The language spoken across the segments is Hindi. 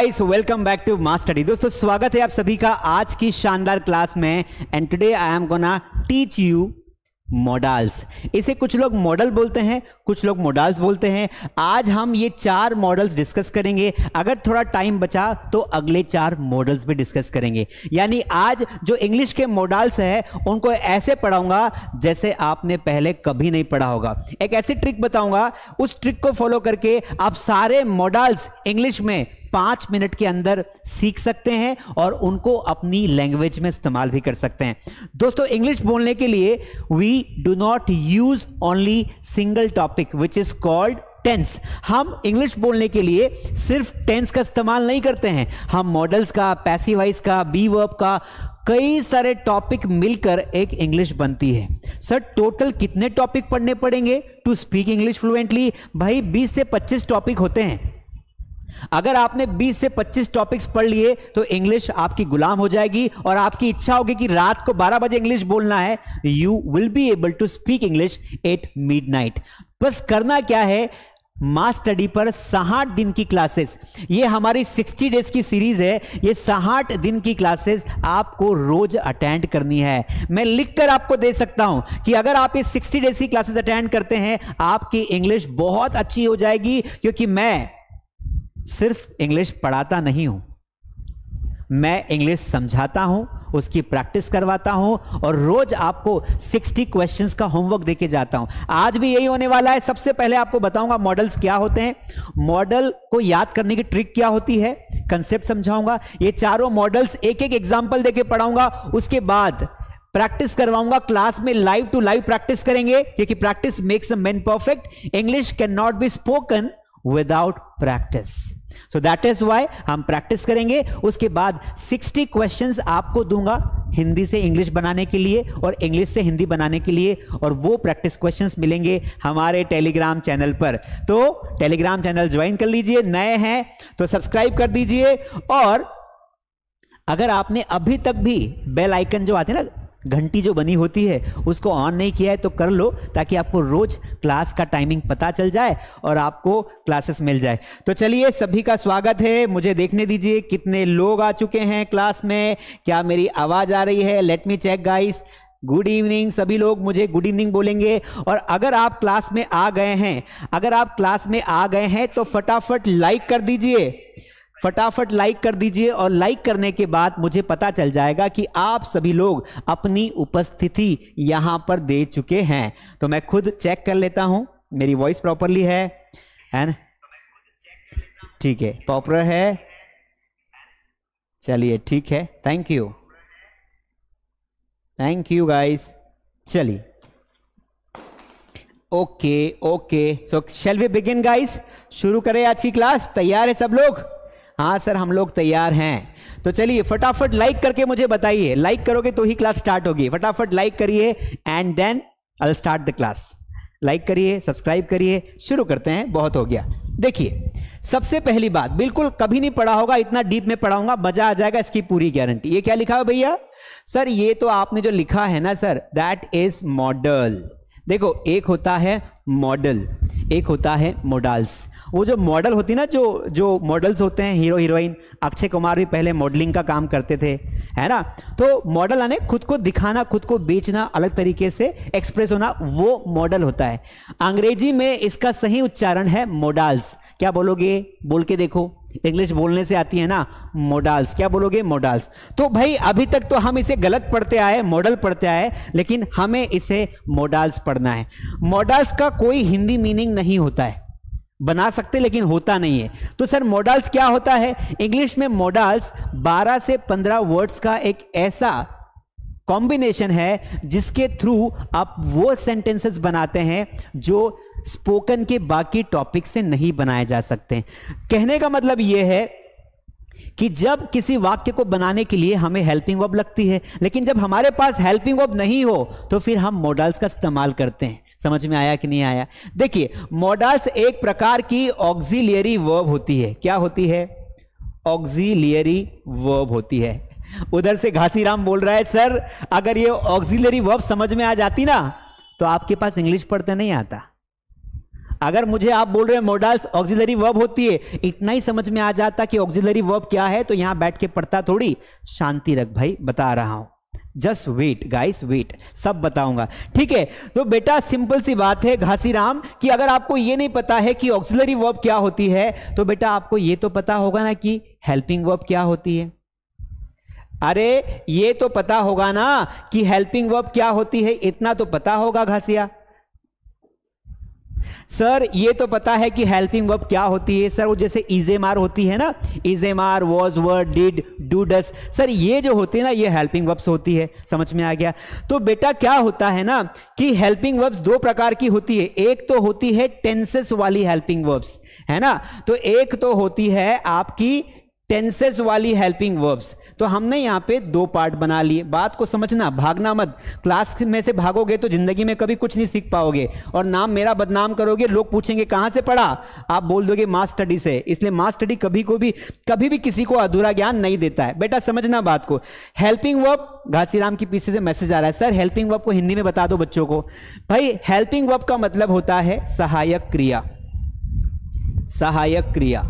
Guys welcome back to master D दोस्तों स्वागत है आप सभी का आज की शानदार क्लास में and today I am gonna teach you modals इसे कुछ लोग मॉडल बोलते हैं कुछ लोग मॉडल्स बोलते हैं आज हम ये चार मॉडल्स डिस्कस करेंगे अगर थोड़ा टाइम बचा तो अगले चार मॉडल्स भी डिस्कस करेंगे यानी आज जो इंग्लिश के मॉडल्स हैं उनको ऐसे पढ़ाऊंगा जैसे आपने पहले कभी नहीं पढ़ा होगा एक ऐसी ट्रिक बताऊंगा उस ट्रिक को फॉलो करके आप सारे मॉडल्स इंग्लिश में पांच मिनट के अंदर सीख सकते हैं और उनको अपनी लैंग्वेज में इस्तेमाल भी कर सकते हैं दोस्तों इंग्लिश बोलने के लिए we do not use only single topic which is called tense हम इंग्लिश बोलने के लिए सिर्फ टेंस का इस्तेमाल नहीं करते हैं हम मॉडल्स का पैसिवाइज का बी वर्ब का कई सारे टॉपिक मिलकर एक इंग्लिश बनती है सर टोटल कितने टॉपिक पढ़ने पड़ेंगे टू स्पीक इंग्लिश फ्लुएंटली भाई 20 से 25 टॉपिक होते हैं अगर आपने 20 से 25 टॉपिक्स पढ़ लिए तो इंग्लिश आपकी गुलाम हो जाएगी और आपकी इच्छा होगी कि रात को 12 बजे इंग्लिश बोलना है you will be able to speak English at night बस करना क्या है मास स्टडी पर साठ दिन की क्लासेस ये हमारी 60 डेज की सीरीज है ये साठ दिन की क्लासेस आपको रोज अटेंड करनी है मैं लिखकर आपको दे सकता हूं कि अगर आप ये 60 डेज की क्लासेस अटेंड करते हैं आपकी इंग्लिश बहुत अच्छी हो जाएगी क्योंकि मैं सिर्फ इंग्लिश पढ़ाता नहीं हूं मैं इंग्लिश समझाता हूं उसकी प्रैक्टिस करवाता हूं और रोज आपको 60 क्वेश्चंस का होमवर्क देके जाता हूं आज भी यही होने वाला है सबसे पहले आपको बताऊंगा मॉडल्स क्या होते हैं मॉडल को याद करने की ट्रिक क्या होती है कंसेप्ट समझाऊंगा ये चारों मॉडल्स एक एक एग्जाम्पल देके पढ़ाऊंगा उसके बाद प्रैक्टिस करवाऊंगा क्लास में लाइव टू लाइव प्रैक्टिस करेंगे क्योंकि practice makes a man perfect English can not be spoken without practice so that is why हम प्रैक्टिस करेंगे उसके बाद 60 क्वेश्चंस आपको दूंगा हिंदी से इंग्लिश बनाने के लिए और इंग्लिश से हिंदी बनाने के लिए और वो प्रैक्टिस क्वेश्चंस मिलेंगे हमारे टेलीग्राम चैनल पर तो टेलीग्राम चैनल ज्वाइन कर लीजिए नए हैं तो सब्सक्राइब कर दीजिए और अगर आपने अभी तक भी बेल आइकन जो आते हैं ना घंटी जो बनी होती है उसको ऑन नहीं किया है तो कर लो ताकि आपको रोज क्लास का टाइमिंग पता चल जाए और आपको क्लासेस मिल जाए तो चलिए सभी का स्वागत है मुझे देखने दीजिए कितने लोग आ चुके हैं क्लास में क्या मेरी आवाज आ रही है let me check guys good evening सभी लोग मुझे गुड इवनिंग बोलेंगे और अगर आप क्लास में आ गए हैं अगर आप क्लास में आ गए हैं तो फटाफट लाइक कर दीजिए फटाफट लाइक कर दीजिए और लाइक करने के बाद मुझे पता चल जाएगा कि आप सभी लोग अपनी उपस्थिति यहां पर दे चुके हैं तो मैं खुद चेक कर लेता हूं मेरी वॉइस प्रॉपरली है एंड ठीक है प्रॉपर है चलिए ठीक है thank you thank you guys चलिए okay okay so shall we begin guys शुरू करें आज की क्लास तैयार है सब लोग हाँ सर हम लोग तैयार हैं तो चलिए फटाफट लाइक करके मुझे बताइए लाइक करोगे तो ही क्लास स्टार्ट होगी फटाफट लाइक करिए and then I start the class like करिए सब्सक्राइब करिए शुरू करते हैं बहुत हो गया देखिए सबसे पहली बात बिल्कुल कभी नहीं पढ़ा होगा इतना डीप में पढ़ाऊंगा मजा आ जाएगा इसकी पूरी गारंटी ये क्या लिखा है भैया सर ये तो आपने जो लिखा है ना सर दैट इज मॉडल देखो एक होता है मॉडल एक होता है मोडल्स वो जो मॉडल होती ना जो जो मॉडल्स होते हैं हीरो हीरोइन अक्षय कुमार भी पहले मॉडलिंग का काम करते थे है ना तो मॉडल आने खुद को दिखाना खुद को बेचना अलग तरीके से एक्सप्रेस होना वो मॉडल होता है अंग्रेजी में इसका सही उच्चारण है मोडाल्स क्या बोलोगे बोल के देखो इंग्लिश बोलने से आती है ना मोडाल्स क्या बोलोगे मोडाल्स तो भाई अभी तक तो हम इसे गलत पढ़ते आए मॉडल पढ़ते आए लेकिन हमें इसे मोडाल्स पढ़ना है मोडाल्स का कोई हिंदी मीनिंग नहीं होता है बना सकते लेकिन होता नहीं है तो सर मॉडल्स क्या होता है इंग्लिश में मॉडल्स 12 से 15 वर्ड्स का एक ऐसा कॉम्बिनेशन है जिसके थ्रू आप वो सेंटेंसेस बनाते हैं जो स्पोकन के बाकी टॉपिक से नहीं बनाए जा सकते कहने का मतलब ये है कि जब किसी वाक्य को बनाने के लिए हमें हेल्पिंग वर्ब लगती है लेकिन जब हमारे पास हेल्पिंग वर्ब नहीं हो तो फिर हम मॉडल्स का इस्तेमाल करते हैं समझ में आया कि नहीं आया देखिए मॉडल्स एक प्रकार की ऑक्सिलियरी वर्ब होती है क्या होती है ऑक्सिलियरी वर्ब होती है उधर से घासीराम बोल रहा है सर अगर ये ऑक्सिलरी वर्ब समझ में आ जाती ना तो आपके पास इंग्लिश पढ़ते नहीं आता अगर मुझे आप बोल रहे हैं मोडल्स ऑक्सिलरी वर्ब होती है इतना ही समझ में आ जाता कि ऑक्सिलरी वर्ब क्या है तो यहां बैठ के पढ़ता थोड़ी शांति रख भाई बता रहा हूं जस्ट वेट गाइस वेट सब बताऊंगा ठीक है तो बेटा सिंपल सी बात है घासीराम कि अगर आपको ये नहीं पता है कि ऑक्सिलरी वर्ब क्या होती है तो बेटा आपको ये तो पता होगा ना कि हेल्पिंग वर्ब क्या होती है अरे ये तो पता होगा ना कि हेल्पिंग वर्ब क्या होती है इतना तो पता होगा घासिया सर ये तो पता है कि हेल्पिंग वर्ब क्या होती है सर वो जैसे इजेमार होती है ना is am are was were did do does sir ये जो होती है ना ये हेल्पिंग वर्ब्स होती है समझ में आ गया तो बेटा क्या होता है ना कि हेल्पिंग वर्ब्स दो प्रकार की होती है एक तो होती है टेंसेस वाली हेल्पिंग वर्ब्स है ना तो एक तो होती है आपकी टेंसेस वाली हेल्पिंग वर्ब्स तो हमने यहाँ पे दो पार्ट बना लिए बात को समझना भागना मत क्लास में से भागोगे तो जिंदगी में कभी कुछ नहीं सीख पाओगे और नाम मेरा बदनाम करोगे लोग पूछेंगे कहाँ से पढ़ा आप बोल दोगे मास स्टडी से इसलिए मास स्टडी कभी को भी कभी भी किसी को अधूरा ज्ञान नहीं देता है बेटा समझना बात को हेल्पिंग वर्ब घासीराम की पीछे से मैसेज आ रहा है सर हेल्पिंग वर्ब को हिंदी में बता दो बच्चों को भाई हेल्पिंग वर्ब का मतलब होता है सहायक क्रिया सहायक क्रिया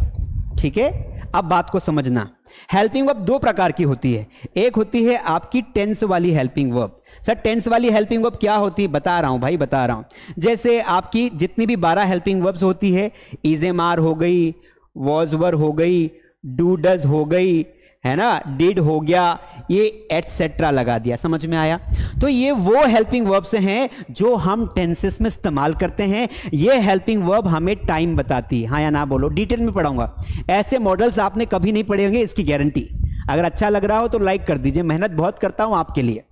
ठीक है अब बात को समझना हेल्पिंग वर्ब दो प्रकार की होती है एक होती है आपकी टेंस वाली हेल्पिंग वर्ब सर टेंस वाली हेल्पिंग वर्ब क्या होती है बता रहा हूं भाई बता रहा हूं जैसे आपकी जितनी भी बारह हेल्पिंग वर्ब्स होती है इजेमार हो गई वॉजवर हो गई डू डज हो गई है ना डिड हो गया ये एटसेट्रा लगा दिया समझ में आया तो ये वो हेल्पिंग वर्ब्स हैं जो हम टेंसेस में इस्तेमाल करते हैं ये हेल्पिंग वर्ब हमें टाइम बताती है हाँ या ना बोलो डिटेल में पढ़ाऊंगा ऐसे मॉडल्स आपने कभी नहीं पढ़े होंगे इसकी गारंटी अगर अच्छा लग रहा हो तो लाइक कर दीजिए मेहनत बहुत करता हूं आपके लिए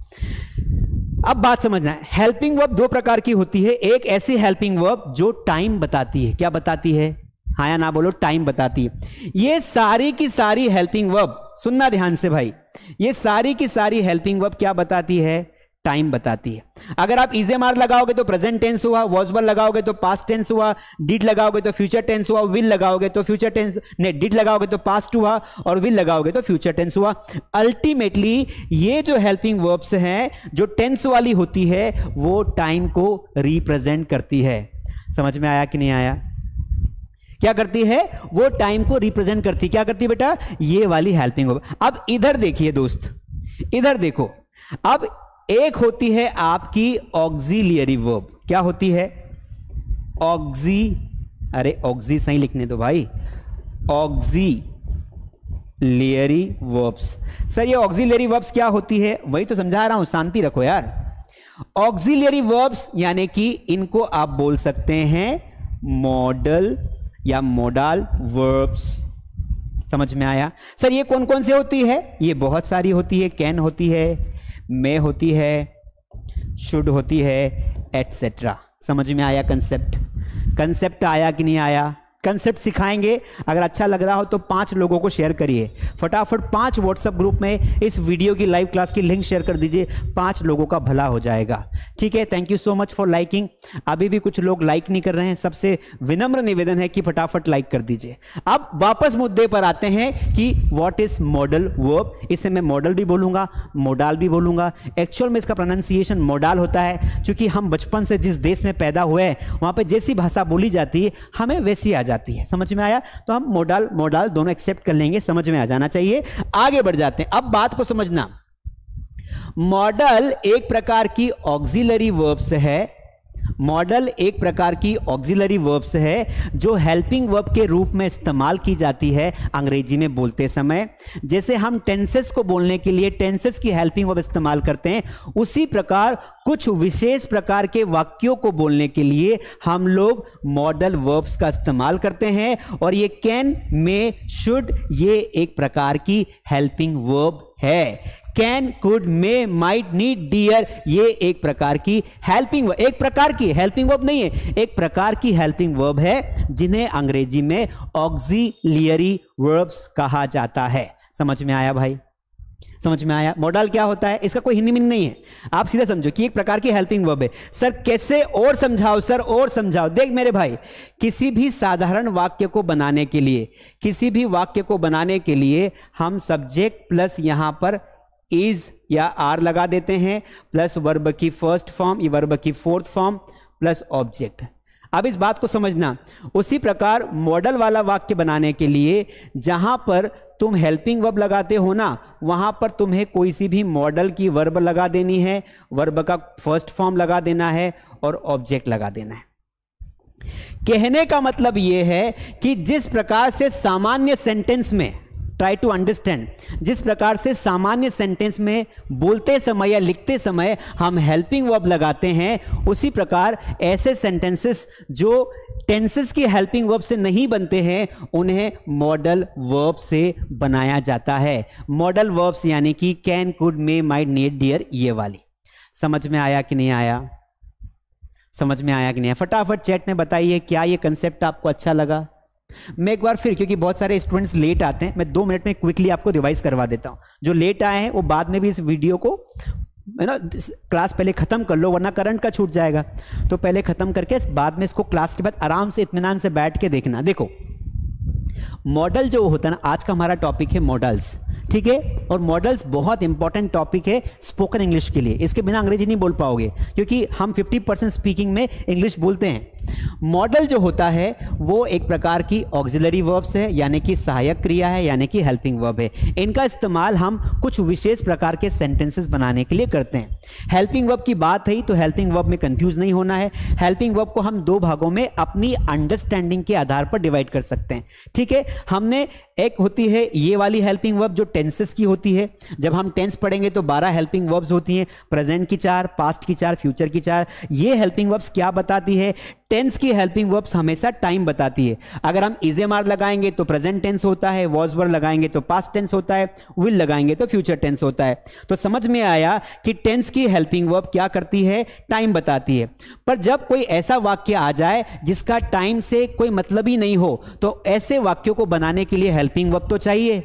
अब बात समझना है हेल्पिंग वर्ब दो प्रकार की होती है एक ऐसी हेल्पिंग वर्ब जो टाइम बताती है क्या बताती है हाँ या ना बोलो टाइम बताती है ये सारी की सारी हेल्पिंग वर्ब सुनना ध्यान से भाई ये सारी की सारी हेल्पिंग वर्ब क्या बताती है टाइम बताती है अगर आप इजे मार लगाओगे तो प्रेजेंट टेंस हुआ वॉजबल लगाओगे तो पास्ट टेंस हुआ डिड लगाओगे तो फ्यूचर टेंस हुआ विल लगाओगे तो फ्यूचर टेंस नहीं डिड लगाओगे तो पास्ट हुआ और विल लगाओगे तो फ्यूचर टेंस हुआ अल्टीमेटली ये जो हेल्पिंग वर्ब्स हैं जो टेंस वाली होती है वो टाइम को रिप्रेजेंट करती है समझ में आया कि नहीं आया क्या करती है वो टाइम को रिप्रेजेंट करती है क्या करती है बेटा ये वाली हेल्पिंग वर्ब अब इधर देखिए दोस्त इधर देखो अब एक होती है आपकी ऑक्सिलियरी वर्ब क्या होती है ऑक्सी अरे ऑक्सी सही लिखने दो भाई ऑक्सी लेयरी वर्ब्स सर ये ऑक्सिलियरी वर्ब्स क्या होती है वही तो समझा रहा हूं शांति रखो यार ऑक्सिलियरी वर्ब्स यानी कि इनको आप बोल सकते हैं मॉडल या मोडाल वर्ब्स समझ में आया सर ये कौन कौन से होती है ये बहुत सारी होती है कैन होती है मे होती है शुड होती है एटसेट्रा समझ में आया कंसेप्ट कंसेप्ट आया कि नहीं आया कंसेप्ट सिखाएंगे अगर अच्छा लग रहा हो तो पांच लोगों को शेयर करिए फटाफट पांच व्हाट्सएप ग्रुप में इस वीडियो की लाइव क्लास की लिंक शेयर कर दीजिए पांच लोगों का भला हो जाएगा ठीक है thank you so much for liking अभी भी कुछ लोग लाइक नहीं कर रहे हैं सबसे विनम्र निवेदन है कि फटाफट लाइक कर दीजिए अब वापस मुद्दे पर आते हैं कि वॉट इज मॉडल वर्ब इसे मैं मॉडल भी बोलूंगा मोडाल भी बोलूंगा एक्चुअल में इसका प्रोनाउंसिएशन मोडाल होता है क्योंकि हम बचपन से जिस देश में पैदा हुए हैं वहां पर जैसी भाषा बोली जाती है हमें वैसी आ जाती जाती है समझ में आया तो हम मोडाल मोडाल दोनों एक्सेप्ट कर लेंगे समझ में आ जाना चाहिए आगे बढ़ जाते हैं अब बात को समझना मॉडल एक प्रकार की ऑक्सिलरी वर्ब्स है मॉडल एक प्रकार की ऑक्सिलरी वर्ब्स है जो हेल्पिंग वर्ब के रूप में इस्तेमाल की जाती है अंग्रेजी में बोलते समय जैसे हम टेंसेस को बोलने के लिए टेंसेस की हेल्पिंग वर्ब इस्तेमाल करते हैं उसी प्रकार कुछ विशेष प्रकार के वाक्यों को बोलने के लिए हम लोग मॉडल वर्ब्स का इस्तेमाल करते हैं और ये कैन मे शुड ये एक प्रकार की हेल्पिंग वर्ब है can could may might need dare ये एक प्रकार की हेल्पिंग एक प्रकार की हेल्पिंग वर्ब नहीं है एक प्रकार की हेल्पिंग वर्ब है जिन्हें अंग्रेजी में ऑक्सिलियरी वर्ब्स कहा जाता है समझ में आया भाई समझ में आया मॉडल क्या होता है इसका कोई हिंदी मीनिंग नहीं है आप सीधा समझो कि एक प्रकार की हेल्पिंग वर्ब है सर कैसे और समझाओ सर और समझाओ देख मेरे भाई किसी भी साधारण वाक्य को बनाने के लिए किसी भी वाक्य को बनाने के लिए हम सब्जेक्ट प्लस यहां पर इज या आर लगा देते हैं प्लस वर्ब की फर्स्ट फॉर्म या वर्ब की फोर्थ फॉर्म प्लस ऑब्जेक्ट अब इस बात को समझना उसी प्रकार मॉडल वाला वाक्य बनाने के लिए जहां पर तुम हेल्पिंग वर्ब लगाते हो ना वहां पर तुम्हें कोई सी भी मॉडल की वर्ब लगा देनी है वर्ब का फर्स्ट फॉर्म लगा देना है और ऑब्जेक्ट लगा देना है कहने का मतलब यह है कि जिस प्रकार से सामान्य सेंटेंस में ट्राई टू अंडरस्टैंड जिस प्रकार से सामान्य सेंटेंस में बोलते समय या लिखते समय हम हेल्पिंग वर्ब लगाते हैं उसी प्रकार ऐसे सेंटेंसेस जो टेंसेस की हेल्पिंग वर्ब से नहीं बनते हैं उन्हें मॉडल वर्ब से बनाया जाता है मॉडल वर्ब्स यानी कि can could may might need dare ये वाली समझ में आया कि नहीं आया समझ में आया कि नहीं फटाफट चैट में बताइए क्या ये कंसेप्ट आपको अच्छा लगा मैं एक बार फिर क्योंकि बहुत सारे स्टूडेंट्स लेट आते हैं मैं दो मिनट में क्विकली आपको रिवाइज करवा देता हूं जो लेट आए हैं वो बाद में भी इस वीडियो को है ना क्लास पहले ख़त्म कर लो वरना करंट का छूट जाएगा तो पहले ख़त्म करके बाद में इसको क्लास के बाद आराम से इतमान से बैठ के देखना देखो मॉडल जो होता है ना आज का हमारा टॉपिक है मॉडल्स ठीक है और मॉडल्स बहुत इंपॉर्टेंट टॉपिक है स्पोकन इंग्लिश के लिए इसके बिना अंग्रेजी नहीं बोल पाओगे क्योंकि हम 50 परसेंट स्पीकिंग में इंग्लिश बोलते हैं मॉडल जो होता है वो एक प्रकार की ऑक्जिलरी वर्ब्स है यानी कि सहायक क्रिया है यानी कि हेल्पिंग वर्ब है इनका इस्तेमाल हम कुछ विशेष प्रकार के सेंटेंसेस बनाने के लिए करते हैं हेल्पिंग वर्ब की बात है तो हेल्पिंग वर्ब में कंफ्यूज नहीं होना है हेल्पिंग वर्ब को हम दो भागों में अपनी अंडरस्टैंडिंग के आधार पर डिवाइड कर सकते हैं ठीक है हमने एक होती है ये वाली हेल्पिंग वर्ब जो टेंसेस की होती है जब हम टेंस पढ़ेंगे तो बारह हेल्पिंग वर्ब्स होती हैं प्रेजेंट की चार पास्ट की चार फ्यूचर की चार ये हेल्पिंग वर्ब्स क्या बताती है टेंस की हेल्पिंग वर्ब्स हमेशा टाइम बताती है अगर हम इजे मार लगाएंगे तो प्रेजेंट टेंस होता है वॉज वर्ड लगाएंगे तो पास्ट टेंस होता है विल लगाएंगे तो फ्यूचर टेंस होता है तो समझ में आया कि टेंस की हेल्पिंग वर्ब क्या करती है टाइम बताती है पर जब कोई ऐसा वाक्य आ जाए जिसका टाइम से कोई मतलब ही नहीं हो तो ऐसे वाक्यों को बनाने के लिए हेल्पिंग वर्ब तो चाहिए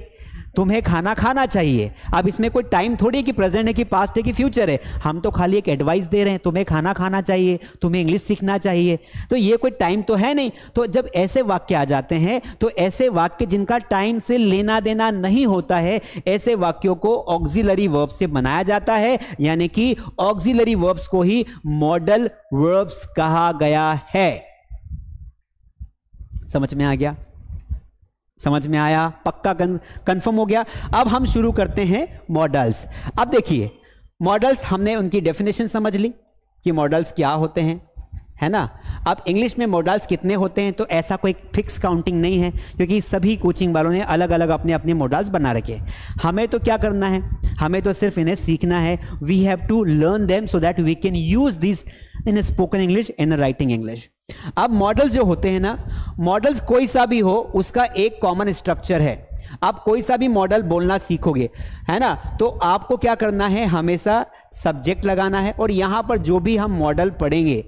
तुम्हें खाना खाना चाहिए अब इसमें कोई टाइम थोड़ी कि प्रेजेंट है कि पास्ट है कि फ्यूचर है हम तो खाली एक एडवाइस दे रहे हैं तुम्हें खाना खाना चाहिए तुम्हें इंग्लिश सीखना चाहिए तो ये कोई टाइम तो है नहीं तो जब ऐसे वाक्य आ जाते हैं तो ऐसे वाक्य जिनका टाइम से लेना देना नहीं होता है ऐसे वाक्यों को ऑक्जिलरी वर्ब से बनाया जाता है यानी कि ऑक्जिलरी वर्ब्स को ही मॉडल वर्ब्स कहा गया है समझ में आ गया समझ में आया पक्का कंफर्म हो गया अब हम शुरू करते हैं मॉडल्स अब देखिए मॉडल्स हमने उनकी डेफिनेशन समझ ली कि मॉडल्स क्या होते हैं है ना अब इंग्लिश में मॉडल्स कितने होते हैं तो ऐसा कोई फिक्स काउंटिंग नहीं है क्योंकि सभी कोचिंग वालों ने अलग अलग अपने अपने मॉडल्स बना रखे हमें तो क्या करना है हमें तो सिर्फ इन्हें सीखना है we have to learn them so that we can use this in spoken English in writing English अब मॉडल्स जो होते हैं ना मॉडल्स कोई सा भी हो उसका एक कॉमन स्ट्रक्चर है आप कोई सा भी मॉडल बोलना सीखोगे है ना तो आपको क्या करना है हमेशा सब्जेक्ट लगाना है और यहाँ पर जो भी हम मॉडल पढ़ेंगे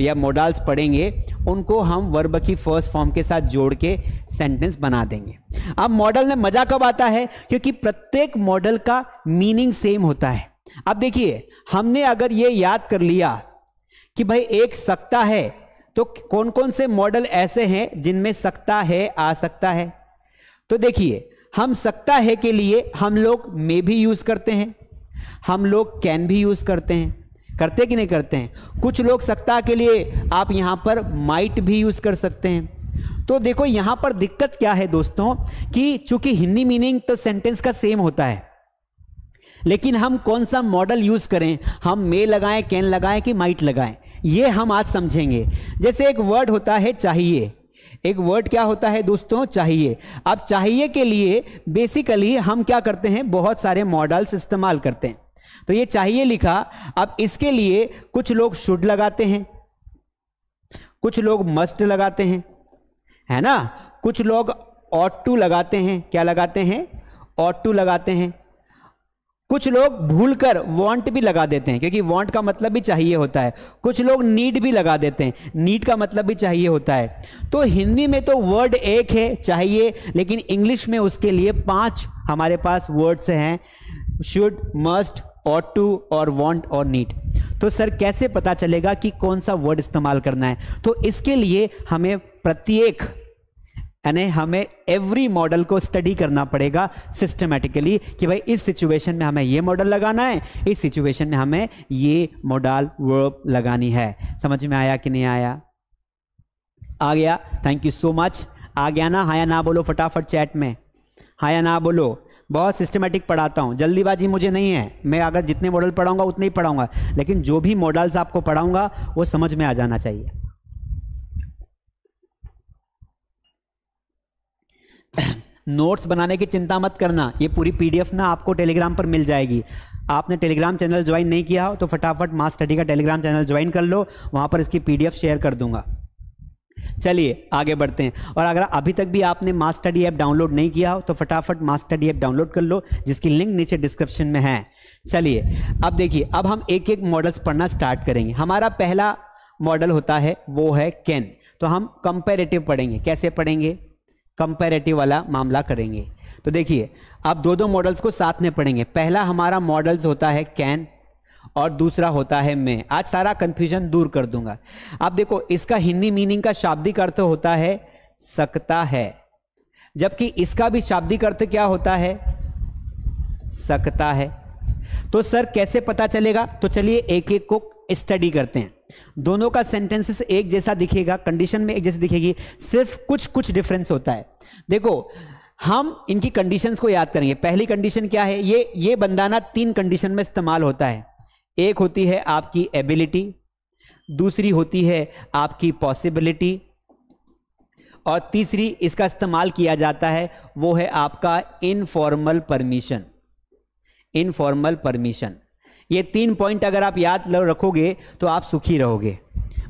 या मॉडल्स पढ़ेंगे उनको हम वर्ब की फर्स्ट फॉर्म के साथ जोड़ के सेंटेंस बना देंगे अब मॉडल में मज़ा कब आता है क्योंकि प्रत्येक मॉडल का मीनिंग सेम होता है अब देखिए हमने अगर ये याद कर लिया कि भाई एक सकता है तो कौन कौन से मॉडल ऐसे हैं जिनमें सकता है आ सकता है तो देखिए हम सकता है के लिए हम लोग मे भी यूज़ करते हैं हम लोग कैन भी यूज़ करते हैं करते कि नहीं करते हैं कुछ लोग सकता के लिए आप यहाँ पर माइट भी यूज़ कर सकते हैं तो देखो यहाँ पर दिक्कत क्या है दोस्तों कि चूंकि हिंदी मीनिंग तो सेंटेंस का सेम होता है लेकिन हम कौन सा मॉडल यूज़ करें हम मे लगाएं कैन लगाएं कि माइट लगाएं ये हम आज समझेंगे जैसे एक वर्ड होता है चाहिए एक वर्ड क्या होता है दोस्तों चाहिए अब चाहिए के लिए बेसिकली हम क्या करते हैं बहुत सारे मॉडल्स इस्तेमाल करते हैं तो ये चाहिए लिखा अब इसके लिए कुछ लोग शुड लगाते हैं कुछ लोग मस्ट लगाते हैं है ना कुछ लोग ऑट टू लगाते हैं क्या लगाते हैं ऑट टू लगाते हैं कुछ लोग भूल कर वॉन्ट भी लगा देते हैं क्योंकि वॉन्ट का मतलब भी चाहिए होता है कुछ लोग नीड भी लगा देते हैं नीड का मतलब भी चाहिए होता है तो हिंदी में तो वर्ड एक है चाहिए लेकिन इंग्लिश में उसके लिए पांच हमारे पास वर्ड्स हैं शुड मस्ट और टू और वॉन्ट और नीड तो सर कैसे पता चलेगा कि कौन सा वर्ड इस्तेमाल करना है तो इसके लिए हमें प्रत्येक यानी हमें एवरी मॉडल को स्टडी करना पड़ेगा सिस्टमेटिकली कि भाई इस सिचुएशन में हमें ये मॉडल लगाना है इस सिचुएशन में हमें ये मॉडल वर्ब लगानी है समझ में आया कि नहीं आया आ गया थैंक यू सो मच आ गया ना हाया ना बोलो फटाफट चैट में हाया ना बोलो बहुत सिस्टमेटिक पढ़ाता हूँ जल्दीबाजी मुझे नहीं है मैं अगर जितने मॉडल पढ़ाऊंगा उतने ही पढ़ाऊंगा लेकिन जो भी मॉडल्स आपको पढ़ाऊंगा वो समझ में आ जाना चाहिए नोट्स बनाने की चिंता मत करना ये पूरी पीडीएफ ना आपको टेलीग्राम पर मिल जाएगी आपने टेलीग्राम चैनल ज्वाइन नहीं किया हो तो फटाफट मास स्टडी का टेलीग्राम चैनल ज्वाइन कर लो वहाँ पर इसकी पीडीएफ शेयर कर दूंगा चलिए आगे बढ़ते हैं और अगर अभी तक भी आपने मास स्टडी ऐप डाउनलोड नहीं किया हो तो फटाफट मास स्टडी ऐप डाउनलोड कर लो जिसकी लिंक नीचे डिस्क्रिप्शन में है चलिए अब देखिए अब हम एक एक मॉडल्स पढ़ना स्टार्ट करेंगे हमारा पहला मॉडल होता है वो है कैन तो हम कंपेरेटिव पढ़ेंगे कैसे पढ़ेंगे कंपेरेटिव वाला मामला करेंगे तो देखिए आप दो दो मॉडल्स को साथ में पढ़ेंगे पहला हमारा मॉडल्स होता है कैन और दूसरा होता है मैं आज सारा कंफ्यूजन दूर कर दूंगा आप देखो इसका हिंदी मीनिंग का शाब्दिक अर्थ होता है सकता है जबकि इसका भी शाब्दिक अर्थ क्या होता है सकता है तो सर कैसे पता चलेगा तो चलिए एक एक को स्टडी करते हैं दोनों का सेंटेंसेस एक जैसा दिखेगा कंडीशन में एक जैसी दिखेगी सिर्फ कुछ कुछ डिफरेंस होता है देखो हम इनकी कंडीशंस को याद करेंगे पहली कंडीशन क्या है ये ये बंदाना तीन कंडीशन में इस्तेमाल होता है एक होती है आपकी एबिलिटी दूसरी होती है आपकी पॉसिबिलिटी और तीसरी इसका इस्तेमाल किया जाता है वो है आपका इनफॉर्मल परमिशन इनफॉर्मल परमिशन ये तीन पॉइंट अगर आप याद रखोगे तो आप सुखी रहोगे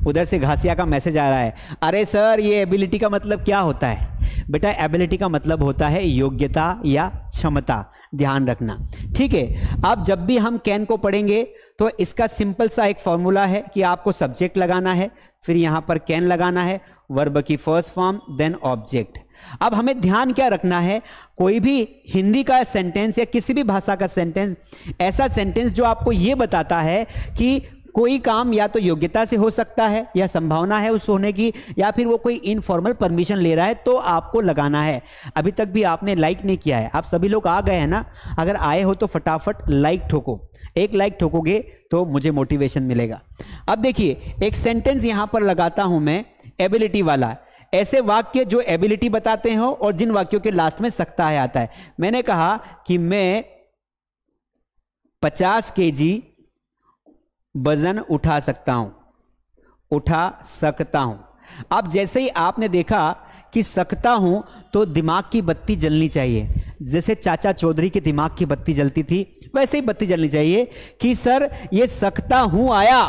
उधर से घासिया का मैसेज आ रहा है अरे सर ये एबिलिटी का मतलब क्या होता है बेटा एबिलिटी का मतलब होता है योग्यता या क्षमता ध्यान रखना ठीक है आप जब भी हम कैन को पढ़ेंगे तो इसका सिंपल सा एक फॉर्मूला है कि आपको सब्जेक्ट लगाना है फिर यहाँ पर कैन लगाना है वर्ब की फर्स्ट फॉर्म देन ऑब्जेक्ट अब हमें ध्यान क्या रखना है कोई भी हिंदी का सेंटेंस या किसी भी भाषा का सेंटेंस ऐसा सेंटेंस जो आपको ये बताता है कि कोई काम या तो योग्यता से हो सकता है या संभावना है उस होने की या फिर वो कोई इनफॉर्मल परमिशन ले रहा है तो आपको लगाना है अभी तक भी आपने लाइक नहीं किया है आप सभी लोग आ गए हैं ना अगर आए हो तो फटाफट लाइक ठोको एक लाइक ठोकोगे तो मुझे मोटिवेशन मिलेगा अब देखिए एक सेंटेंस यहाँ पर लगाता हूँ मैं एबिलिटी वाला ऐसे वाक्य जो एबिलिटी बताते हो और जिन वाक्यों के लास्ट में सकता है आता है मैंने कहा कि मैं पचास के जी वजन उठा सकता हूं उठा सकता हूं अब जैसे ही आपने देखा कि सकता हूं तो दिमाग की बत्ती जलनी चाहिए जैसे चाचा चौधरी के दिमाग की बत्ती जलती थी वैसे ही बत्ती जलनी चाहिए कि सर ये सकता हूं आया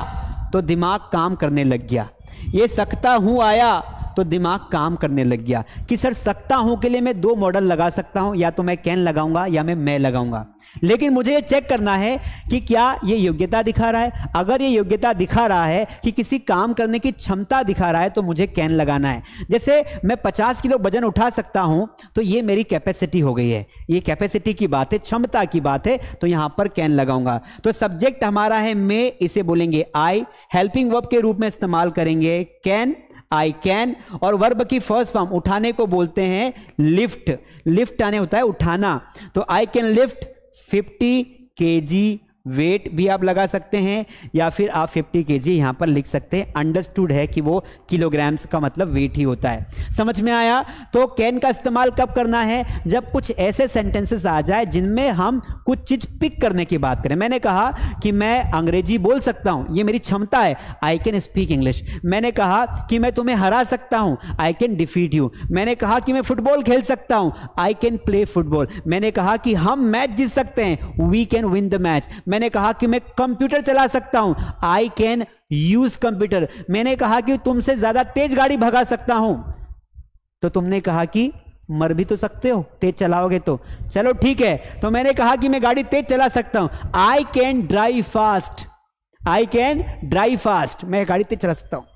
तो दिमाग काम करने लग गया ये सकता हूँ आया तो दिमाग काम करने लग गया कि सर सकता हूं के लिए मैं दो मॉडल लगा सकता हूं या तो मैं कैन लगाऊंगा या मैं मैं लगाऊंगा लेकिन मुझे ये चेक करना है कि क्या ये योग्यता दिखा रहा है अगर ये योग्यता दिखा रहा है कि किसी काम करने की क्षमता दिखा रहा है तो मुझे कैन लगाना है जैसे मैं पचास किलो वजन उठा सकता हूं तो ये मेरी कैपेसिटी हो गई है ये कैपेसिटी की बात है क्षमता की बात है तो यहां पर कैन लगाऊंगा तो सब्जेक्ट हमारा है मे इसे बोलेंगे आई हेल्पिंग वर्ब के रूप में इस्तेमाल करेंगे कैन आई कैन और वर्ब की फर्स्ट फॉर्म उठाने को बोलते हैं लिफ्ट लिफ्ट आने होता है उठाना तो आई कैन लिफ्ट फिफ्टी के जी वेट भी आप लगा सकते हैं या फिर आप 50 के जी यहाँ पर लिख सकते हैं अंडरस्टूड है कि वो किलोग्राम्स का मतलब वेट ही होता है समझ में आया तो कैन का इस्तेमाल कब करना है जब कुछ ऐसे सेंटेंसेस आ जाए जिनमें हम कुछ चीज़ पिक करने की बात करें मैंने कहा कि मैं अंग्रेजी बोल सकता हूँ ये मेरी क्षमता है आई कैन स्पीक इंग्लिश मैंने कहा कि मैं तुम्हें हरा सकता हूँ आई कैन डिफीट यू मैंने कहा कि मैं फुटबॉल खेल सकता हूँ आई कैन प्ले फुटबॉल मैंने कहा कि हम मैच जीत सकते हैं we can win the match मैंने कहा कि मैं कंप्यूटर चला सकता हूं आई कैन यूज कंप्यूटर मैंने कहा कि तुमसे ज्यादा तेज गाड़ी भगा सकता हूं तो तुमने कहा कि मर भी तो सकते हो तेज चलाओगे तो चलो ठीक है तो मैंने कहा कि मैं गाड़ी तेज चला सकता हूं I can drive fast I can drive fast मैं गाड़ी तेज चला सकता हूं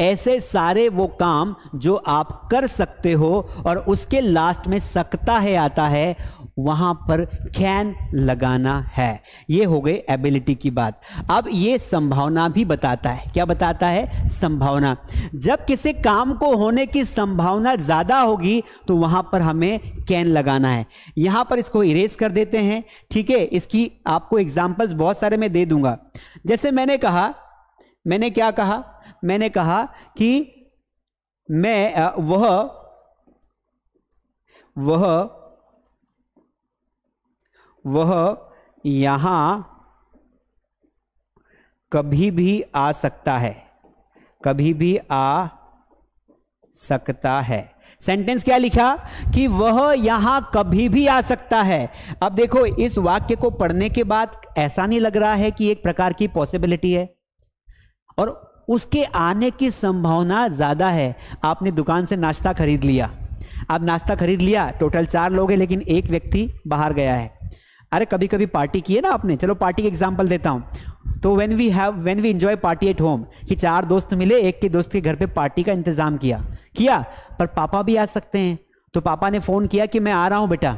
ऐसे सारे वो काम जो आप कर सकते हो और उसके लास्ट में सकता है आता है वहाँ पर कैन लगाना है ये हो गई एबिलिटी की बात अब ये संभावना भी बताता है क्या बताता है संभावना जब किसी काम को होने की संभावना ज़्यादा होगी तो वहाँ पर हमें कैन लगाना है यहाँ पर इसको इरेज कर देते हैं ठीक है इसकी आपको एग्जाम्पल्स बहुत सारे मैं दे दूंगा जैसे मैंने कहा मैंने क्या कहा मैंने कहा कि मैं वह वह वह यहाँ कभी भी आ सकता है कभी भी आ सकता है सेंटेंस क्या लिखा कि वह यहां कभी भी आ सकता है अब देखो इस वाक्य को पढ़ने के बाद ऐसा नहीं लग रहा है कि एक प्रकार की पॉसिबिलिटी है और उसके आने की संभावना ज़्यादा है आपने दुकान से नाश्ता खरीद लिया अब नाश्ता खरीद लिया टोटल चार लोग हैं लेकिन एक व्यक्ति बाहर गया है अरे कभी कभी पार्टी की है ना आपने चलो पार्टी का एग्जाम्पल देता हूँ तो when we have when we enjoy party at home कि चार दोस्त मिले एक के दोस्त के घर पे पार्टी का इंतजाम किया किया पर पापा भी आ सकते हैं तो पापा ने फ़ोन किया कि मैं आ रहा हूँ बेटा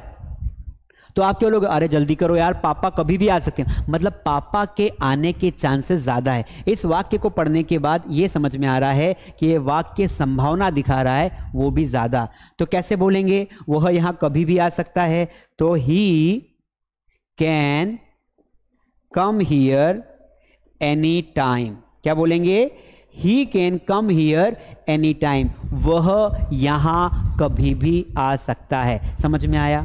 तो आप क्या लोग अरे जल्दी करो यार पापा कभी भी आ सकते हैं मतलब पापा के आने के चांसेस ज़्यादा है इस वाक्य को पढ़ने के बाद ये समझ में आ रहा है कि ये वाक्य संभावना दिखा रहा है वो भी ज़्यादा तो कैसे बोलेंगे वह यहाँ कभी भी आ सकता है तो he can come here any time क्या बोलेंगे he can come here any time वह यहाँ कभी भी आ सकता है समझ में आया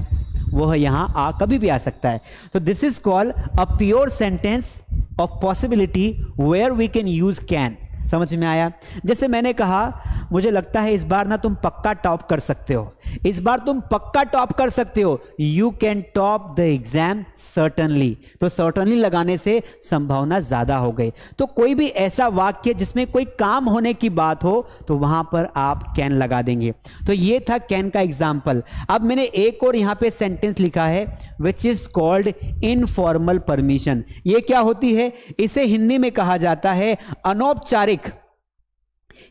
वह यहाँ आ कभी भी आ सकता है तो this is called a pure sentence of possibility where we can use can समझ में आया जैसे मैंने कहा मुझे लगता है इस बार ना तुम पक्का टॉप कर सकते हो इस बार तुम पक्का टॉप कर सकते हो you can top the exam certainly तो सर्टनली लगाने से संभावना ज्यादा हो गई तो कोई भी ऐसा वाक्य जिसमें कोई काम होने की बात हो तो वहां पर आप कैन लगा देंगे तो ये था कैन का एग्जाम्पल अब मैंने एक और यहां पे सेंटेंस लिखा है which is called informal permission ये क्या होती है इसे हिंदी में कहा जाता है अनौपचारिक अनौपचारिक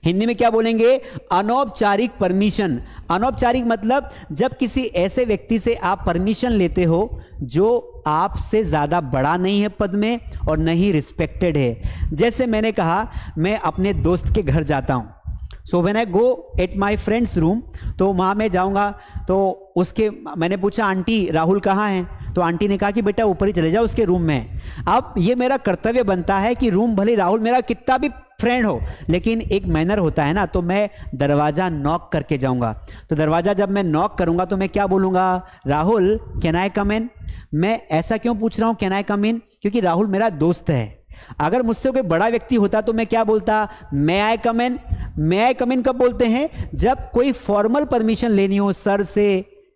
हिंदी में क्या बोलेंगे अनौपचारिक परमिशन अनौपचारिक मतलब जब किसी ऐसे व्यक्ति से आप परमिशन लेते हो जो आपसे ज़्यादा बड़ा नहीं है पद में और न ही रिस्पेक्टेड है जैसे मैंने कहा मैं अपने दोस्त के घर जाता हूं so when I go at my friends room तो वहाँ मैं जाऊँगा तो उसके मैंने पूछा आंटी राहुल कहाँ हैं तो आंटी ने कहा कि बेटा ऊपर ही चले जाओ उसके रूम में अब ये मेरा कर्तव्य बनता है कि रूम भले राहुल मेरा कितना भी फ्रेंड हो लेकिन एक मैनर होता है ना तो मैं दरवाज़ा नॉक करके जाऊंगा तो दरवाज़ा जब मैं नॉक करूंगा तो मैं क्या बोलूंगा राहुल कैन आई कम इन मैं ऐसा क्यों पूछ रहा हूँ कैन आई कम इन क्योंकि राहुल मेरा दोस्त है अगर मुझसे कोई बड़ा व्यक्ति होता तो मैं क्या बोलता मैं आई कम इन मे आई कम इन कब बोलते हैं जब कोई फॉर्मल परमिशन लेनी हो सर से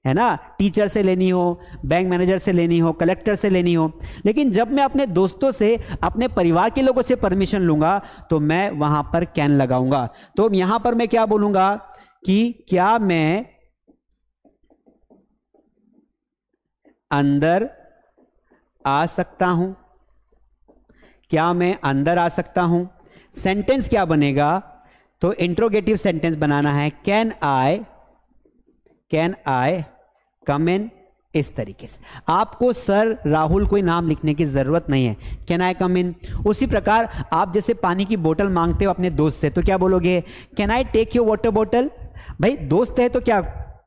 है ना टीचर से लेनी हो बैंक मैनेजर से लेनी हो कलेक्टर से लेनी हो लेकिन जब मैं अपने दोस्तों से अपने परिवार के लोगों से परमिशन लूंगा तो मैं वहां पर कैन लगाऊंगा तो यहां पर मैं क्या बोलूंगा कि क्या मैं अंदर आ सकता हूं क्या मैं अंदर आ सकता हूं सेंटेंस क्या बनेगा तो इंट्रोगेटिव सेंटेंस बनाना है कैन आई कैन आई कम इन इस तरीके से आपको सर राहुल कोई नाम लिखने की ज़रूरत नहीं है कैन आई कम इन उसी प्रकार आप जैसे पानी की बोतल मांगते हो अपने दोस्त से तो क्या बोलोगे can I take your water बोतल भाई दोस्त है तो क्या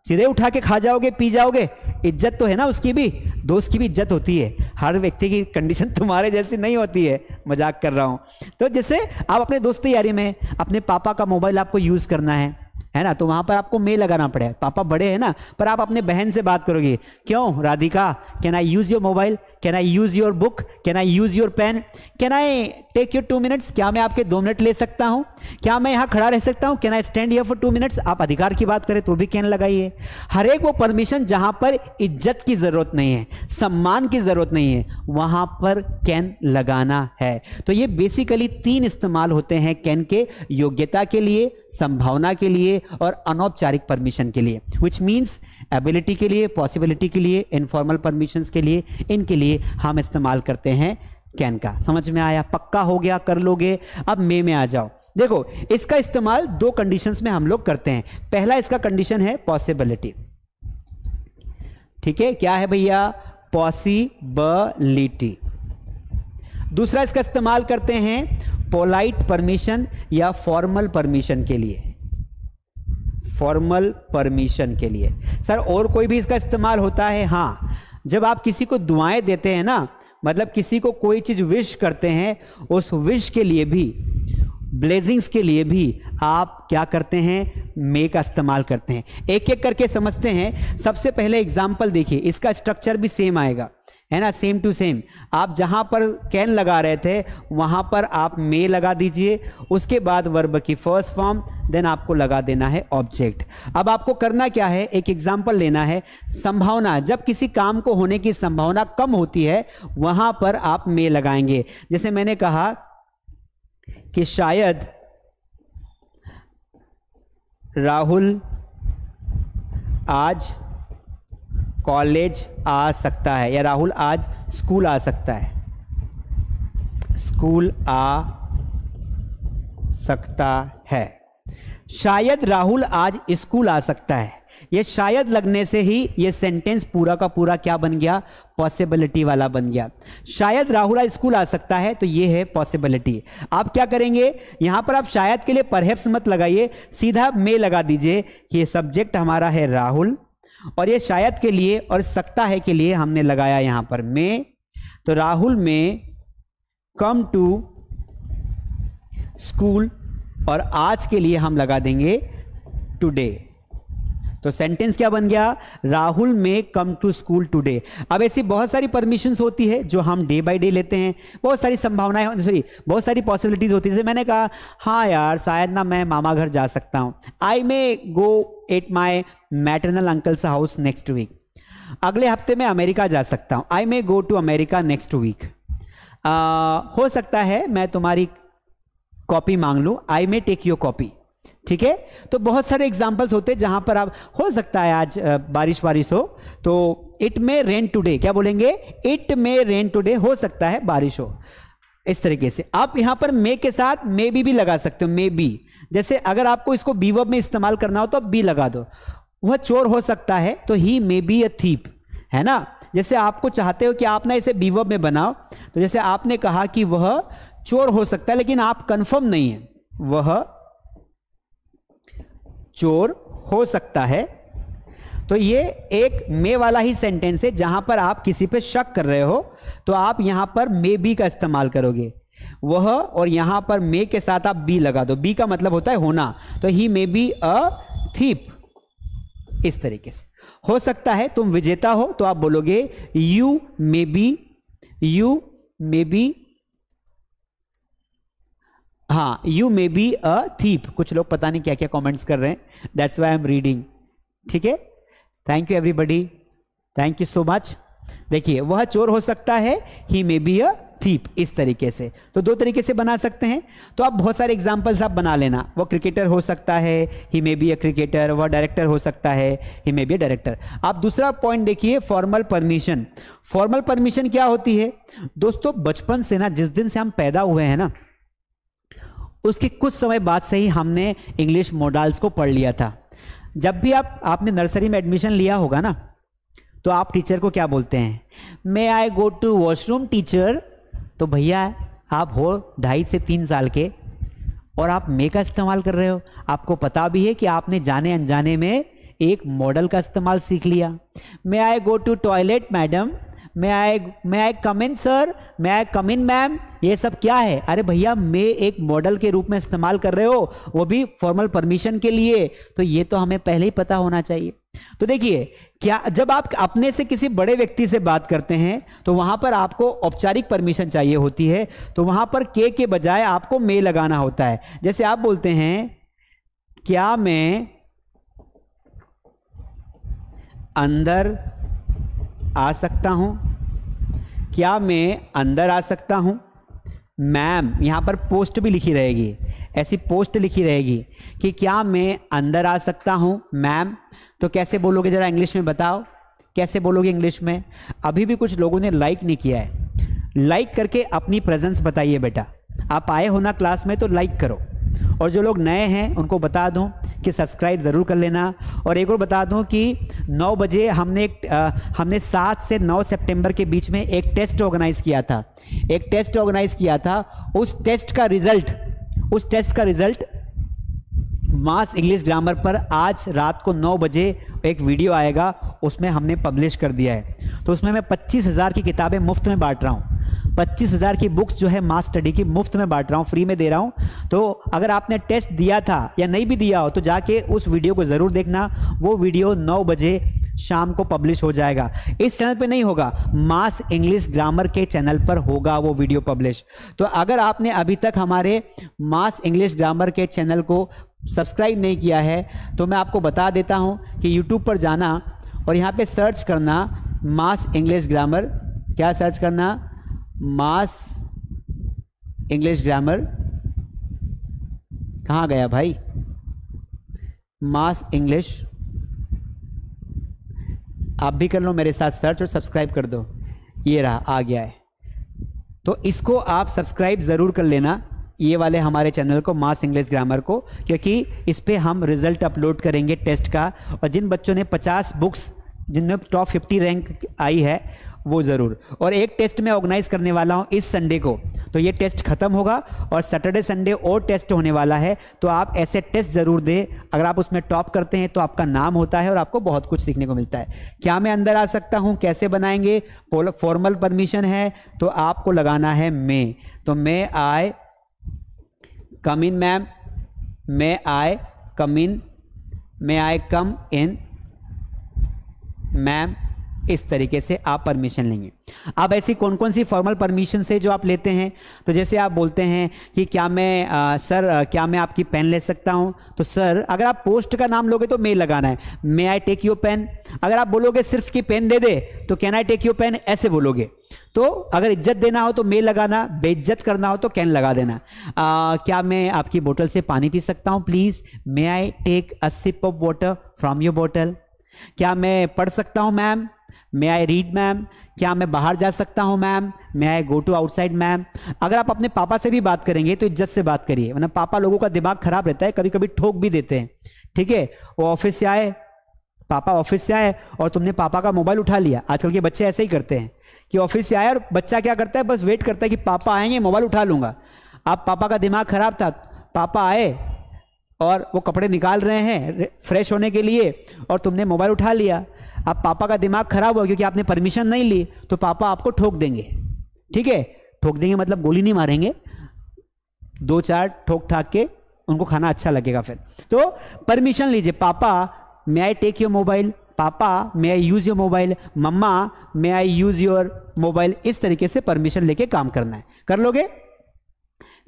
सीधे उठा के खा जाओगे पी जाओगे इज्जत तो है ना उसकी भी दोस्त की भी इज्जत होती है हर व्यक्ति की कंडीशन तुम्हारे जैसी नहीं होती है मजाक कर रहा हूँ तो जैसे आप अपने दोस्त यारी में अपने पापा का मोबाइल आपको यूज़ करना है है ना तो वहां पर आपको मे लगाना पड़े पापा बड़े हैं ना पर आप अपने बहन से बात करोगे क्यों Radhika can I use your mobile can I use your book can I use your pen can I take your two minutes क्या मैं आपके दो मिनट ले सकता हूँ क्या मैं यहाँ खड़ा रह सकता हूँ can I stand here for two minutes आप अधिकार की बात करें तो भी कैन लगाइए हर एक वो परमिशन जहाँ पर इज्जत की ज़रूरत नहीं है सम्मान की ज़रूरत नहीं है वहाँ पर कैन लगाना है तो ये बेसिकली तीन इस्तेमाल होते हैं कैन के योग्यता के लिए संभावना के लिए और अनौपचारिक परमिशन के लिए विच मीन्स एबिलिटी के लिए पॉसिबिलिटी के लिए इनफॉर्मल परमिशंस के लिए इनके लिए हम इस्तेमाल करते हैं कैन का समझ में आया पक्का हो गया कर लोगे अब मे में आ जाओ देखो इसका इस्तेमाल दो कंडीशंस में हम लोग करते हैं पहला इसका कंडीशन है पॉसिबिलिटी ठीक है क्या है भैया पॉसिबिलिटी दूसरा इसका इस्तेमाल करते हैं पोलाइट परमिशन या फॉर्मल परमिशन के लिए फॉर्मल परमिशन के लिए सर और कोई भी इसका इस्तेमाल होता है हाँ जब आप किसी को दुआएं देते हैं ना मतलब किसी को कोई चीज़ विश करते हैं उस विश के लिए भी ब्लेजिंग्स के लिए भी आप क्या करते हैं मे का इस्तेमाल करते हैं एक एक करके समझते हैं सबसे पहले एग्जाम्पल देखिए इसका स्ट्रक्चर भी सेम आएगा है ना सेम टू सेम आप जहाँ पर कैन लगा रहे थे वहाँ पर आप मे लगा दीजिए उसके बाद वर्ब की फर्स्ट फॉर्म देन आपको लगा देना है ऑब्जेक्ट अब आपको करना क्या है एक एग्जाम्पल लेना है संभावना जब किसी काम को होने की संभावना कम होती है वहाँ पर आप मे लगाएंगे जैसे मैंने कहा कि शायद राहुल आज कॉलेज आ सकता है या राहुल आज स्कूल आ सकता है स्कूल आ सकता है शायद राहुल आज स्कूल आ सकता है ये शायद लगने से ही ये सेंटेंस पूरा का पूरा क्या बन गया पॉसिबिलिटी वाला बन गया शायद राहुल आज स्कूल आ सकता है तो ये है पॉसिबिलिटी आप क्या करेंगे यहां पर आप शायद के लिए परहेप्स मत लगाइए सीधा मे लगा दीजिए कि ये सब्जेक्ट हमारा है राहुल और ये शायद के लिए और सकता है के लिए हमने लगाया यहां पर मे तो राहुल में कम टू स्कूल और आज के लिए हम लगा देंगे टुडे तो सेंटेंस क्या बन गया राहुल में कम टू स्कूल टुडे अब ऐसी बहुत सारी परमिशंस होती है जो हम डे बाय डे लेते हैं बहुत सारी संभावनाएं सॉरी बहुत सारी पॉसिबिलिटीज़ होती है जैसे मैंने कहा हाँ यार शायद ना मैं मामा घर जा सकता हूँ I may go at my maternal uncle's house next week अगले हफ्ते मैं अमेरिका जा सकता हूँ I may go to America next week हो सकता है मैं तुम्हारी कॉपी मांग लूँ I may take your copy ठीक है तो बहुत सारे एग्जाम्पल्स होते हैं जहाँ पर आप हो सकता है आज बारिश वारिश हो तो इट मे रेन टूडे क्या बोलेंगे इट मे रेन टूडे हो सकता है बारिश हो इस तरीके से आप यहाँ पर मे के साथ मे बी भी लगा सकते हो मे बी जैसे अगर आपको इसको बीवब में इस्तेमाल करना हो तो आप बी लगा दो वह चोर हो सकता है तो ही मे बी अ थीप है ना जैसे आपको चाहते हो कि आप ना इसे बीवब में बनाओ तो जैसे आपने कहा कि वह चोर हो सकता है लेकिन आप कंफर्म नहीं है वह चोर हो सकता है तो ये एक मे वाला ही सेंटेंस है जहां पर आप किसी पे शक कर रहे हो तो आप यहां पर मे बी का इस्तेमाल करोगे वह और यहां पर मे के साथ आप बी लगा दो बी का मतलब होता है होना तो ही मे बी अ थीप इस तरीके से हो सकता है तुम विजेता हो तो आप बोलोगे you may be you may be हाँ you may be a thief कुछ लोग पता नहीं क्या क्या कमेंट्स कर रहे हैं that's why I am reading ठीक है thank you everybody thank you so much देखिए वह चोर हो सकता है he may be a thief इस तरीके से तो दो तरीके से बना सकते हैं तो आप बहुत सारे एग्जाम्पल्स आप बना लेना वो क्रिकेटर हो सकता है he may be a cricketer वह डायरेक्टर हो सकता है he may be a director आप दूसरा पॉइंट देखिए फॉर्मल परमिशन फॉर्मल परमिशन क्या होती है दोस्तों बचपन से ना जिस दिन से हम पैदा हुए हैं ना उसके कुछ समय बाद से ही हमने इंग्लिश मॉडल्स को पढ़ लिया था जब भी आप आपने नर्सरी में एडमिशन लिया होगा ना तो आप टीचर को क्या बोलते हैं may I go to washroom teacher तो भैया आप हो ढाई से तीन साल के और आप मे का इस्तेमाल कर रहे हो आपको पता भी है कि आपने जाने अनजाने में एक मॉडल का इस्तेमाल सीख लिया may I go to toilet madam मैं आए मैं आई कम इन सर मैं आई कम इन मैम ये सब क्या है अरे भैया मैं एक मॉडल के रूप में इस्तेमाल कर रहे हो वो भी फॉर्मल परमिशन के लिए तो ये तो हमें पहले ही पता होना चाहिए तो देखिए क्या जब आप अपने से किसी बड़े व्यक्ति से बात करते हैं तो वहां पर आपको औपचारिक परमिशन चाहिए होती है तो वहां पर के के बजाय आपको मे लगाना होता है जैसे आप बोलते हैं क्या मैं अंदर आ सकता हूँ क्या मैं अंदर आ सकता हूँ मैम यहाँ पर पोस्ट भी लिखी रहेगी ऐसी पोस्ट लिखी रहेगी कि क्या मैं अंदर आ सकता हूँ मैम तो कैसे बोलोगे ज़रा इंग्लिश में बताओ कैसे बोलोगे इंग्लिश में अभी भी कुछ लोगों ने लाइक नहीं किया है लाइक करके अपनी प्रेजेंस बताइए बेटा आप आए हो ना क्लास में तो लाइक करो और जो लोग नए हैं उनको बता दूं कि सब्सक्राइब ज़रूर कर लेना और एक और बता दूं कि 9 बजे हमने एक हमने 7 से 9 सितंबर के बीच में एक टेस्ट ऑर्गेनाइज़ किया था एक टेस्ट ऑर्गेनाइज़ किया था उस टेस्ट का रिज़ल्ट उस टेस्ट का रिज़ल्ट मास इंग्लिश ग्रामर पर आज रात को 9 बजे एक वीडियो आएगा उसमें हमने पब्लिश कर दिया है तो उसमें मैं पच्चीस हज़ार की किताबें मुफ्त में बांट रहा हूँ पच्चीस हज़ार की बुक्स जो है मास स्टडी की मुफ्त में बांट रहा हूँ फ्री में दे रहा हूँ तो अगर आपने टेस्ट दिया था या नहीं भी दिया हो तो जाके उस वीडियो को ज़रूर देखना वो वीडियो नौ बजे शाम को पब्लिश हो जाएगा इस चैनल पे नहीं होगा मास इंग्लिश ग्रामर के चैनल पर होगा वो वीडियो पब्लिश तो अगर आपने अभी तक हमारे मास इंग्लिश ग्रामर के चैनल को सब्सक्राइब नहीं किया है तो मैं आपको बता देता हूँ कि यूट्यूब पर जाना और यहाँ पे सर्च करना मास इंग्लिश ग्रामर क्या सर्च करना मास इंग्लिश ग्रामर कहाँ गया भाई मास इंग्लिश आप भी कर लो मेरे साथ सर्च और सब्सक्राइब कर दो ये रहा आ गया है तो इसको आप सब्सक्राइब ज़रूर कर लेना ये वाले हमारे चैनल को मास इंग्लिश ग्रामर को क्योंकि इस पर हम रिजल्ट अपलोड करेंगे टेस्ट का और जिन बच्चों ने 50 बुक्स जिनमें टॉप 50 रैंक आई है वो ज़रूर और एक टेस्ट मैं ऑर्गेनाइज करने वाला हूँ इस संडे को तो ये टेस्ट ख़त्म होगा और सैटरडे संडे और टेस्ट होने वाला है तो आप ऐसे टेस्ट ज़रूर दें अगर आप उसमें टॉप करते हैं तो आपका नाम होता है और आपको बहुत कुछ सीखने को मिलता है क्या मैं अंदर आ सकता हूँ कैसे बनाएंगे फॉर्मल परमिशन है तो आपको लगाना है मे तो मे आए कम इन मैम मे आए कम इन मे आई कम इन मैम इस तरीके से आप परमिशन लेंगे आप ऐसी कौन कौन सी फॉर्मल परमिशन से जो आप लेते हैं तो जैसे आप बोलते हैं कि क्या मैं आ, सर क्या मैं आपकी पेन ले सकता हूं तो सर अगर आप पोस्ट का नाम लोगे तो मे लगाना है may I take you pen अगर आप बोलोगे सिर्फ की पेन दे दे तो can I take you pen ऐसे बोलोगे तो अगर इज्जत देना हो तो मे लगाना बेइज्जत करना हो तो कैन लगा देना आ, क्या मैं आपकी बोतल से पानी पी सकता हूँ please may I take a sip of water from your bottle क्या मैं पढ़ सकता हूँ ma'am may I read ma'am क्या मैं बाहर जा सकता हूँ ma'am may I go to outside ma'am अगर आप अपने पापा से भी बात करेंगे तो इज्जत से बात करिए मतलब पापा लोगों का दिमाग खराब रहता है कभी कभी ठोक भी देते हैं ठीक है वो ऑफिस से आए पापा ऑफिस से आए और तुमने पापा का मोबाइल उठा लिया आजकल के बच्चे ऐसे ही करते हैं कि ऑफिस से आए और बच्चा क्या करता है बस वेट करता है कि पापा आएंगे मोबाइल उठा लूँगा आप पापा का दिमाग खराब था पापा आए और वो कपड़े निकाल रहे हैं फ्रेश होने के लिए और तुमने मोबाइल उठा लिया अब पापा का दिमाग खराब हुआ क्योंकि आपने परमिशन नहीं ली तो पापा आपको ठोक देंगे ठीक है ठोक देंगे मतलब गोली नहीं मारेंगे दो चार ठोक ठाक के उनको खाना अच्छा लगेगा फिर तो परमिशन लीजिए papa may I take your mobile papa may I use your mobile mamma may I use your mobile इस तरीके से परमिशन लेके काम करना है कर लोगे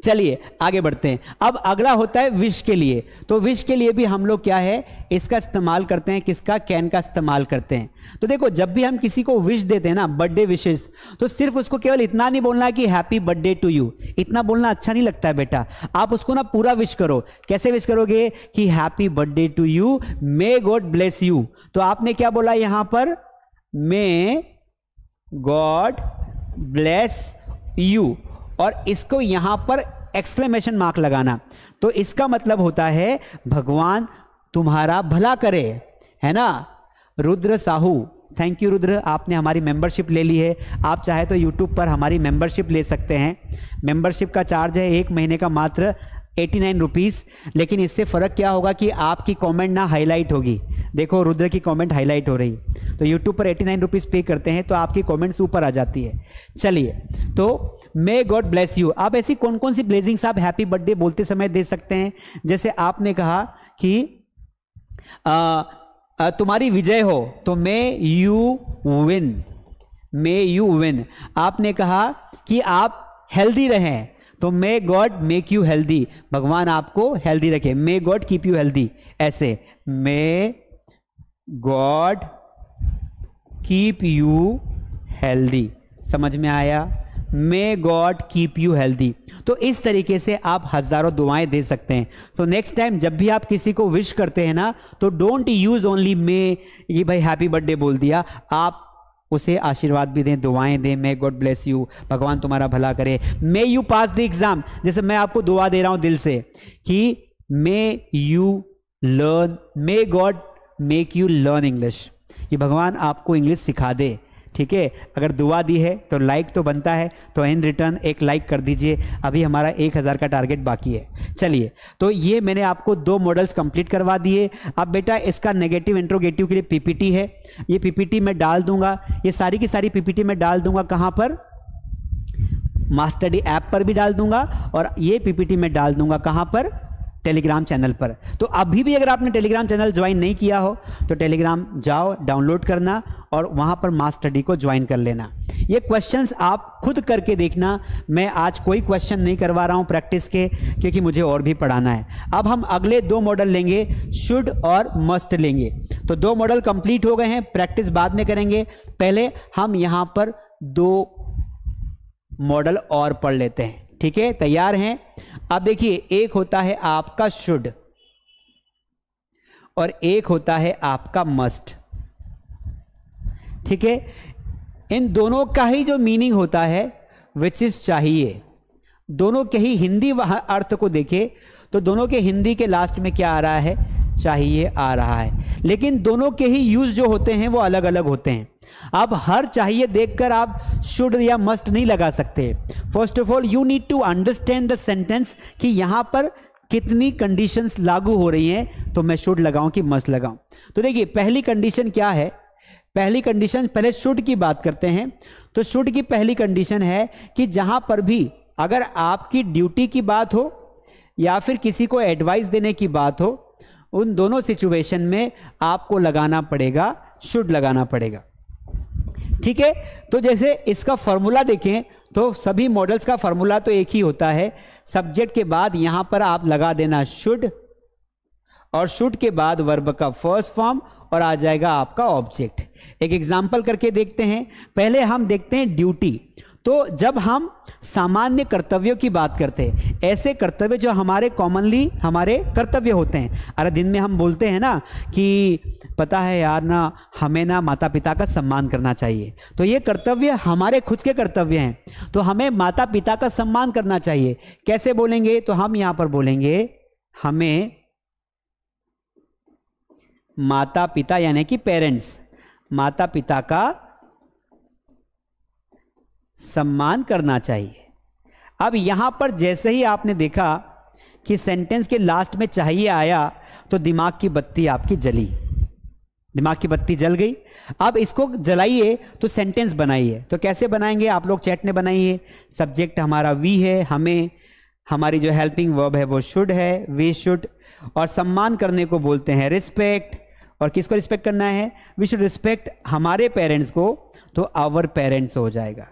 चलिए आगे बढ़ते हैं अब अगला होता है विश के लिए तो विश के लिए भी हम लोग क्या है इसका इस्तेमाल करते हैं किसका कैन का इस्तेमाल करते हैं तो देखो जब भी हम किसी को विश देते हैं ना बर्थडे विशेष तो सिर्फ उसको केवल इतना नहीं बोलना है कि हैप्पी बर्थडे टू यू इतना बोलना अच्छा नहीं लगता है बेटा आप उसको ना पूरा विश करो कैसे विश करोगे कि happy birthday to you may God bless you तो आपने क्या बोला यहां पर मे गॉड ब्लेस यू और इसको यहां पर एक्सप्लेमेशन मार्क लगाना तो इसका मतलब होता है भगवान तुम्हारा भला करे है ना रुद्र साहू थैंक यू रुद्र आपने हमारी मेंबरशिप ले ली है आप चाहे तो यूट्यूब पर हमारी मेंबरशिप ले सकते हैं मेंबरशिप का चार्ज है एक महीने का मात्र एटी नाइन रुपीज़ लेकिन इससे फ़र्क क्या होगा कि आपकी कमेंट ना हाईलाइट होगी देखो रुद्र की कमेंट हाईलाइट हो रही तो यूट्यूब पर एटी नाइन रुपीज़ पे करते हैं तो आपकी कमेंट्स ऊपर आ जाती है चलिए तो मे गॉड ब्लेस यू आप ऐसी कौन कौन सी ब्लेसिंग्स आप हैप्पी बर्थडे बोलते समय दे सकते हैं जैसे आपने कहा कि आ, आ, तुम्हारी विजय हो तो may you win may you win आपने कहा कि आप हेल्दी रहें तो may God make you healthy भगवान आपको हेल्दी रखे may God keep you healthy ऐसे may God keep you healthy समझ में आया may God keep you healthy तो इस तरीके से आप हज़ारों दुआएं दे सकते हैं सो नेक्स्ट टाइम जब भी आप किसी को विश करते हैं ना तो डोंट यूज़ ओनली मे ये भाई हैप्पी बर्थडे बोल दिया आप उसे आशीर्वाद भी दें दुआएं दें मे गॉड ब्लेस यू भगवान तुम्हारा भला करे may you pass the exam जैसे मैं आपको दुआ दे रहा हूं दिल से कि may you learn may God make you learn English कि भगवान आपको इंग्लिश सिखा दे ठीक है अगर दुआ दी है तो लाइक तो बनता है तो इन रिटर्न एक लाइक कर दीजिए अभी हमारा एक हज़ार का टारगेट बाकी है चलिए तो ये मैंने आपको दो मॉडल्स कंप्लीट करवा दिए अब बेटा इसका नेगेटिव इंट्रोगेटिव के लिए पीपीटी है ये पीपीटी मैं डाल दूंगा ये सारी की सारी पीपीटी मैं डाल दूंगा कहाँ पर मास्टडी ऐप पर भी डाल दूंगा और ये पीपीटी मैं डाल दूंगा कहाँ पर टेलीग्राम चैनल पर तो अभी भी अगर आपने टेलीग्राम चैनल ज्वाइन नहीं किया हो तो टेलीग्राम जाओ डाउनलोड करना और वहां पर मास स्टडी को ज्वाइन कर लेना ये क्वेश्चंस आप खुद करके देखना मैं आज कोई क्वेश्चन नहीं करवा रहा हूं प्रैक्टिस के क्योंकि मुझे और भी पढ़ाना है अब हम अगले दो मॉडल लेंगे शुड और मस्ट लेंगे तो दो मॉडल कंप्लीट हो गए हैं प्रैक्टिस बाद में करेंगे पहले हम यहां पर दो मॉडल और पढ़ लेते हैं ठीक है तैयार हैं अब देखिए एक होता है आपका शुड और एक होता है आपका मस्ट ठीक है इन दोनों का ही जो मीनिंग होता है विच इज़ चाहिए दोनों के ही हिंदी अर्थ को देखे तो दोनों के हिंदी के लास्ट में क्या आ रहा है चाहिए आ रहा है लेकिन दोनों के ही यूज़ जो होते हैं वो अलग अलग होते हैं आप हर चाहिए देखकर आप शुड या मस्ट नहीं लगा सकते first of all you need to understand the sentence कि यहाँ पर कितनी कंडीशंस लागू हो रही हैं तो मैं शुड लगाऊं कि मस्ट लगाऊं तो देखिए पहली कंडीशन क्या है पहली कंडीशन पहले शुड की बात करते हैं तो शुड की पहली कंडीशन है कि जहां पर भी अगर आपकी ड्यूटी की बात हो या फिर किसी को एडवाइस देने की बात हो उन दोनों सिचुएशन में आपको लगाना पड़ेगा शुड लगाना पड़ेगा ठीक है तो जैसे इसका फॉर्मूला देखें तो सभी मॉडल्स का फॉर्मूला तो एक ही होता है सब्जेक्ट के बाद यहां पर आप लगा देना शुड और शुड के बाद वर्ब का फर्स्ट फॉर्म और आ जाएगा आपका ऑब्जेक्ट एक एग्जाम्पल करके देखते हैं पहले हम देखते हैं ड्यूटी तो जब हम सामान्य कर्तव्यों की बात करते हैं ऐसे कर्तव्य जो हमारे कॉमनली हमारे कर्तव्य होते हैं अरे दिन में हम बोलते हैं ना कि पता है यार ना हमें ना माता पिता का सम्मान करना चाहिए तो ये कर्तव्य हमारे खुद के कर्तव्य हैं तो हमें माता पिता का सम्मान करना चाहिए कैसे बोलेंगे तो हम यहाँ पर बोलेंगे हमें माता पिता यानी कि पेरेंट्स माता पिता का सम्मान करना चाहिए अब यहां पर जैसे ही आपने देखा कि सेंटेंस के लास्ट में चाहिए आया तो दिमाग की बत्ती आपकी जली दिमाग की बत्ती जल गई अब इसको जलाइए तो सेंटेंस बनाइए तो कैसे बनाएंगे आप लोग चैट ने बनाइए सब्जेक्ट हमारा वी है हमें हमारी जो हेल्पिंग वर्ब है वो शुड है वी शुड और सम्मान करने को बोलते हैं रिस्पेक्ट और किसको रिस्पेक्ट करना है वी शुड रिस्पेक्ट हमारे पेरेंट्स को तो आवर पेरेंट्स हो जाएगा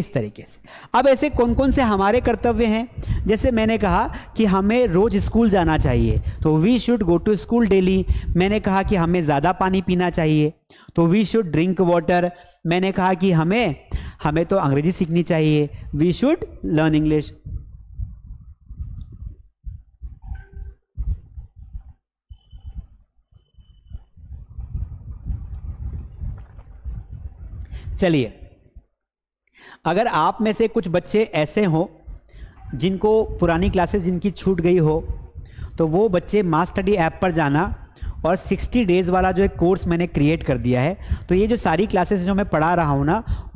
इस तरीके से अब ऐसे कौन कौन से हमारे कर्तव्य हैं जैसे मैंने कहा कि हमें रोज़ स्कूल जाना चाहिए तो we should go to school daily मैंने कहा कि हमें ज़्यादा पानी पीना चाहिए तो वी शुड ड्रिंक वाटर मैंने कहा कि हमें हमें तो अंग्रेजी सीखनी चाहिए वी शुड लर्न इंग्लिश चलिए अगर आप में से कुछ बच्चे ऐसे हों जिनको पुरानी क्लासेस जिनकी छूट गई हो तो वो बच्चे मास स्टडी ऐप पर जाना और 60 डेज़ वाला जो एक कोर्स मैंने क्रिएट कर दिया है तो ये जो सारी क्लासेस जो मैं पढ़ा रहा हूँ ना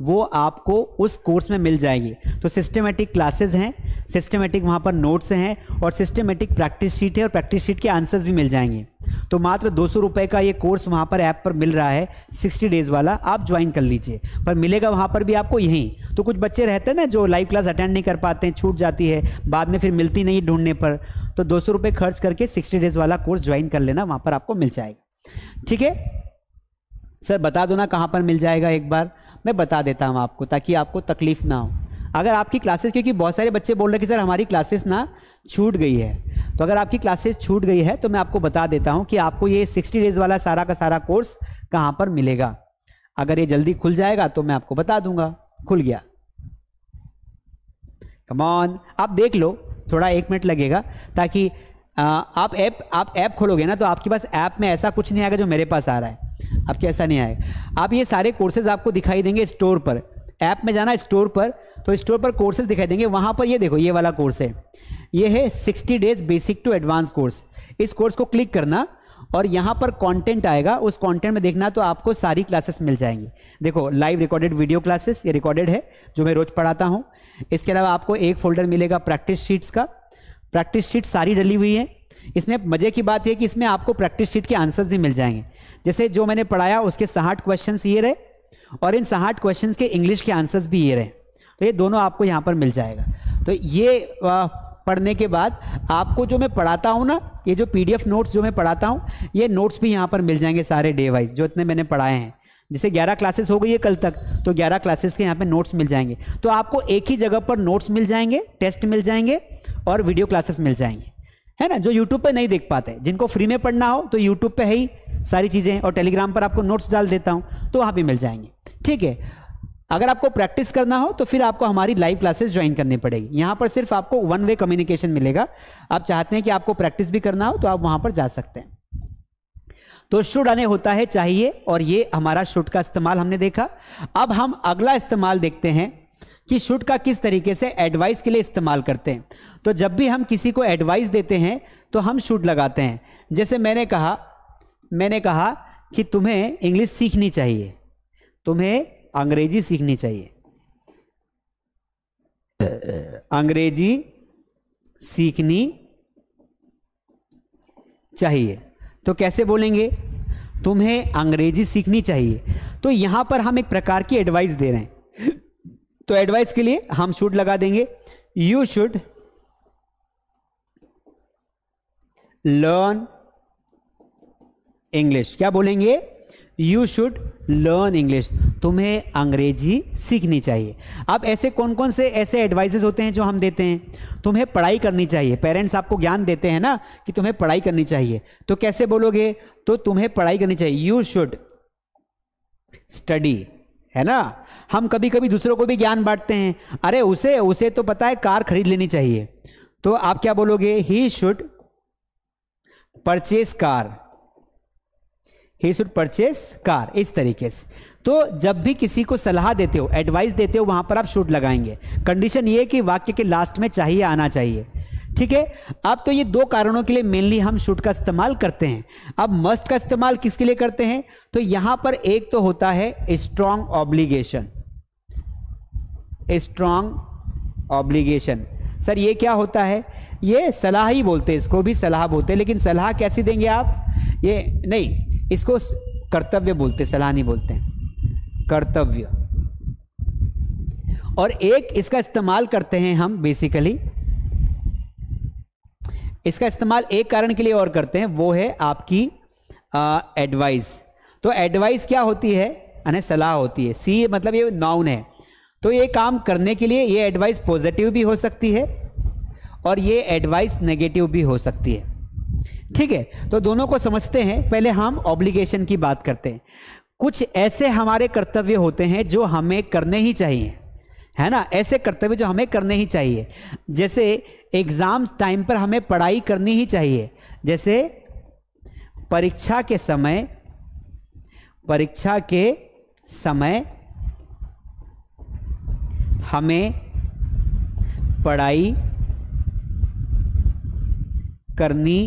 वो आपको उस कोर्स में मिल जाएगी तो सिस्टमेटिक क्लासेस हैं सिस्टमेटिक वहाँ पर नोट्स हैं और सिस्टमेटिक प्रैक्टिस शीट है और प्रैक्टिस शीट के आंसर्स भी मिल जाएंगे तो मात्र दो सौ रुपए का ये कोर्स वहाँ पर ऐप पर मिल रहा है सिक्सटी डेज़ वाला आप ज्वाइन कर लीजिए पर मिलेगा वहाँ पर भी आपको यहीं तो कुछ बच्चे रहते हैं ना जो लाइव क्लास अटेंड नहीं कर पाते हैं छूट जाती है बाद में फिर मिलती नहीं ढूंढने पर तो दो सौ रुपए खर्च करके सिक्सटी डेज़ वाला कोर्स ज्वाइन कर लेना वहाँ पर आपको मिल जाएगा ठीक है सर बता दो ना कहाँ पर मिल जाएगा एक बार मैं बता देता हूँ आपको ताकि आपको तकलीफ़ ना हो अगर आपकी क्लासेस क्योंकि बहुत सारे बच्चे बोल रहे कि सर हमारी क्लासेस ना छूट गई है तो अगर आपकी क्लासेस छूट गई है तो मैं आपको बता देता हूँ कि आपको ये सिक्सटी डेज वाला सारा का सारा कोर्स कहाँ पर मिलेगा अगर ये जल्दी खुल जाएगा तो मैं आपको बता दूंगा खुल गया कमॉन आप देख लो थोड़ा एक मिनट लगेगा ताकि आ, आप ऐप आप ऐप खोलोगे ना तो आपके पास ऐप में ऐसा कुछ नहीं आएगा जो मेरे पास आ रहा है आपके ऐसा नहीं आएगा आप ये सारे कोर्सेज आपको दिखाई देंगे स्टोर पर ऐप में जाना स्टोर पर तो स्टोर पर कोर्सेज दिखाई देंगे वहाँ पर ये देखो ये वाला कोर्स है ये है sixty days basic to advance course इस कोर्स को क्लिक करना और यहाँ पर कंटेंट आएगा उस कंटेंट में देखना तो आपको सारी क्लासेस मिल जाएंगी देखो लाइव रिकॉर्डेड वीडियो क्लासेस ये रिकॉर्डेड है जो मैं रोज़ पढ़ाता हूँ इसके अलावा आपको एक फोल्डर मिलेगा प्रैक्टिस शीट्स का प्रैक्टिस शीट सारी डली हुई है इसमें मज़े की बात यह कि इसमें आपको प्रैक्टिस शीट के आंसर्स भी मिल जाएंगे जैसे जो मैंने पढ़ाया उसके साठ क्वेश्चन ये रहे और इन साठ क्वेश्चन के इंग्लिश के आंसर्स भी ये रहे तो ये दोनों आपको यहाँ पर मिल जाएगा तो ये पढ़ने के बाद आपको जो मैं पढ़ाता हूँ ना ये जो पी नोट्स जो मैं पढ़ाता हूँ ये नोट्स भी यहाँ पर मिल जाएंगे सारे डे वाइज जो इतने मैंने पढ़ाए हैं जैसे 11 क्लासेस हो गई है कल तक तो 11 क्लासेस के यहाँ पे नोट्स मिल जाएंगे तो आपको एक ही जगह पर नोट्स मिल जाएंगे टेस्ट मिल जाएंगे और वीडियो क्लासेस मिल जाएंगे है ना जो यूट्यूब पे नहीं देख पाते जिनको फ्री में पढ़ना हो तो यूट्यूब पे है ही सारी चीज़ें और टेलीग्राम पर आपको नोट्स डाल देता हूँ तो वहाँ भी मिल जाएंगे ठीक है अगर आपको प्रैक्टिस करना हो तो फिर आपको हमारी लाइव क्लासेस ज्वाइन करनी पड़ेगी यहाँ पर सिर्फ आपको वन वे कम्युनिकेशन मिलेगा आप चाहते हैं कि आपको प्रैक्टिस भी करना हो तो आप वहाँ पर जा सकते हैं तो शुड आने होता है चाहिए और ये हमारा शुड का इस्तेमाल हमने देखा अब हम अगला इस्तेमाल देखते हैं कि शुड का किस तरीके से एडवाइस के लिए इस्तेमाल करते हैं तो जब भी हम किसी को एडवाइस देते हैं तो हम शुड लगाते हैं जैसे मैंने कहा मैंने कहा कि तुम्हें इंग्लिश सीखनी चाहिए तुम्हें अंग्रेजी सीखनी चाहिए अंग्रेजी सीखनी चाहिए तो कैसे बोलेंगे तुम्हें अंग्रेजी सीखनी चाहिए तो यहां पर हम एक प्रकार की एडवाइस दे रहे हैं तो एडवाइस के लिए हम शुड लगा देंगे यू शुड लर्न इंग्लिश क्या बोलेंगे यू शुड लर्न इंग्लिश तुम्हें अंग्रेजी सीखनी चाहिए अब ऐसे कौन कौन से ऐसे एडवाइजेज होते हैं जो हम देते हैं तुम्हें पढ़ाई करनी चाहिए पेरेंट्स आपको ज्ञान देते हैं ना कि तुम्हें पढ़ाई करनी चाहिए तो कैसे बोलोगे तो तुम्हें पढ़ाई करनी चाहिए यू शुड स्टडी है ना हम कभी कभी दूसरों को भी ज्ञान बांटते हैं अरे उसे उसे तो पता है कार खरीद लेनी चाहिए तो आप क्या बोलोगे he should purchase car he should purchase car इस तरीके से तो जब भी किसी को सलाह देते हो एडवाइस देते हो वहां पर आप शूट लगाएंगे कंडीशन ये कि वाक्य के लास्ट में चाहिए आना चाहिए ठीक है अब तो ये दो कारणों के लिए मेनली हम शूट का इस्तेमाल करते हैं अब मस्ट का इस्तेमाल किसके लिए करते हैं तो यहां पर एक तो होता है strong obligation strong obligation sir ये क्या होता है ये सलाह ही बोलते हैं इसको भी सलाह बोलते हैं लेकिन सलाह कैसी देंगे आप ये नहीं इसको कर्तव्य बोलते नहीं बोलते हैं कर्तव्य और एक इसका इस्तेमाल करते हैं हम बेसिकली इसका इस्तेमाल एक कारण के लिए और करते हैं वो है आपकी एडवाइस तो एडवाइस क्या होती है यानी सलाह होती है सी मतलब ये नाउन है तो ये काम करने के लिए ये एडवाइस पॉजिटिव भी हो सकती है और ये एडवाइस नेगेटिव भी हो सकती है ठीक है तो दोनों को समझते हैं पहले हम ऑब्लिगेशन की बात करते हैं कुछ ऐसे हमारे कर्तव्य होते हैं जो हमें करने ही चाहिए है ना ऐसे कर्तव्य जो हमें करने ही चाहिए जैसे एग्ज़ाम टाइम पर हमें पढ़ाई करनी ही चाहिए जैसे परीक्षा के समय परीक्षा के समय हमें पढ़ाई करनी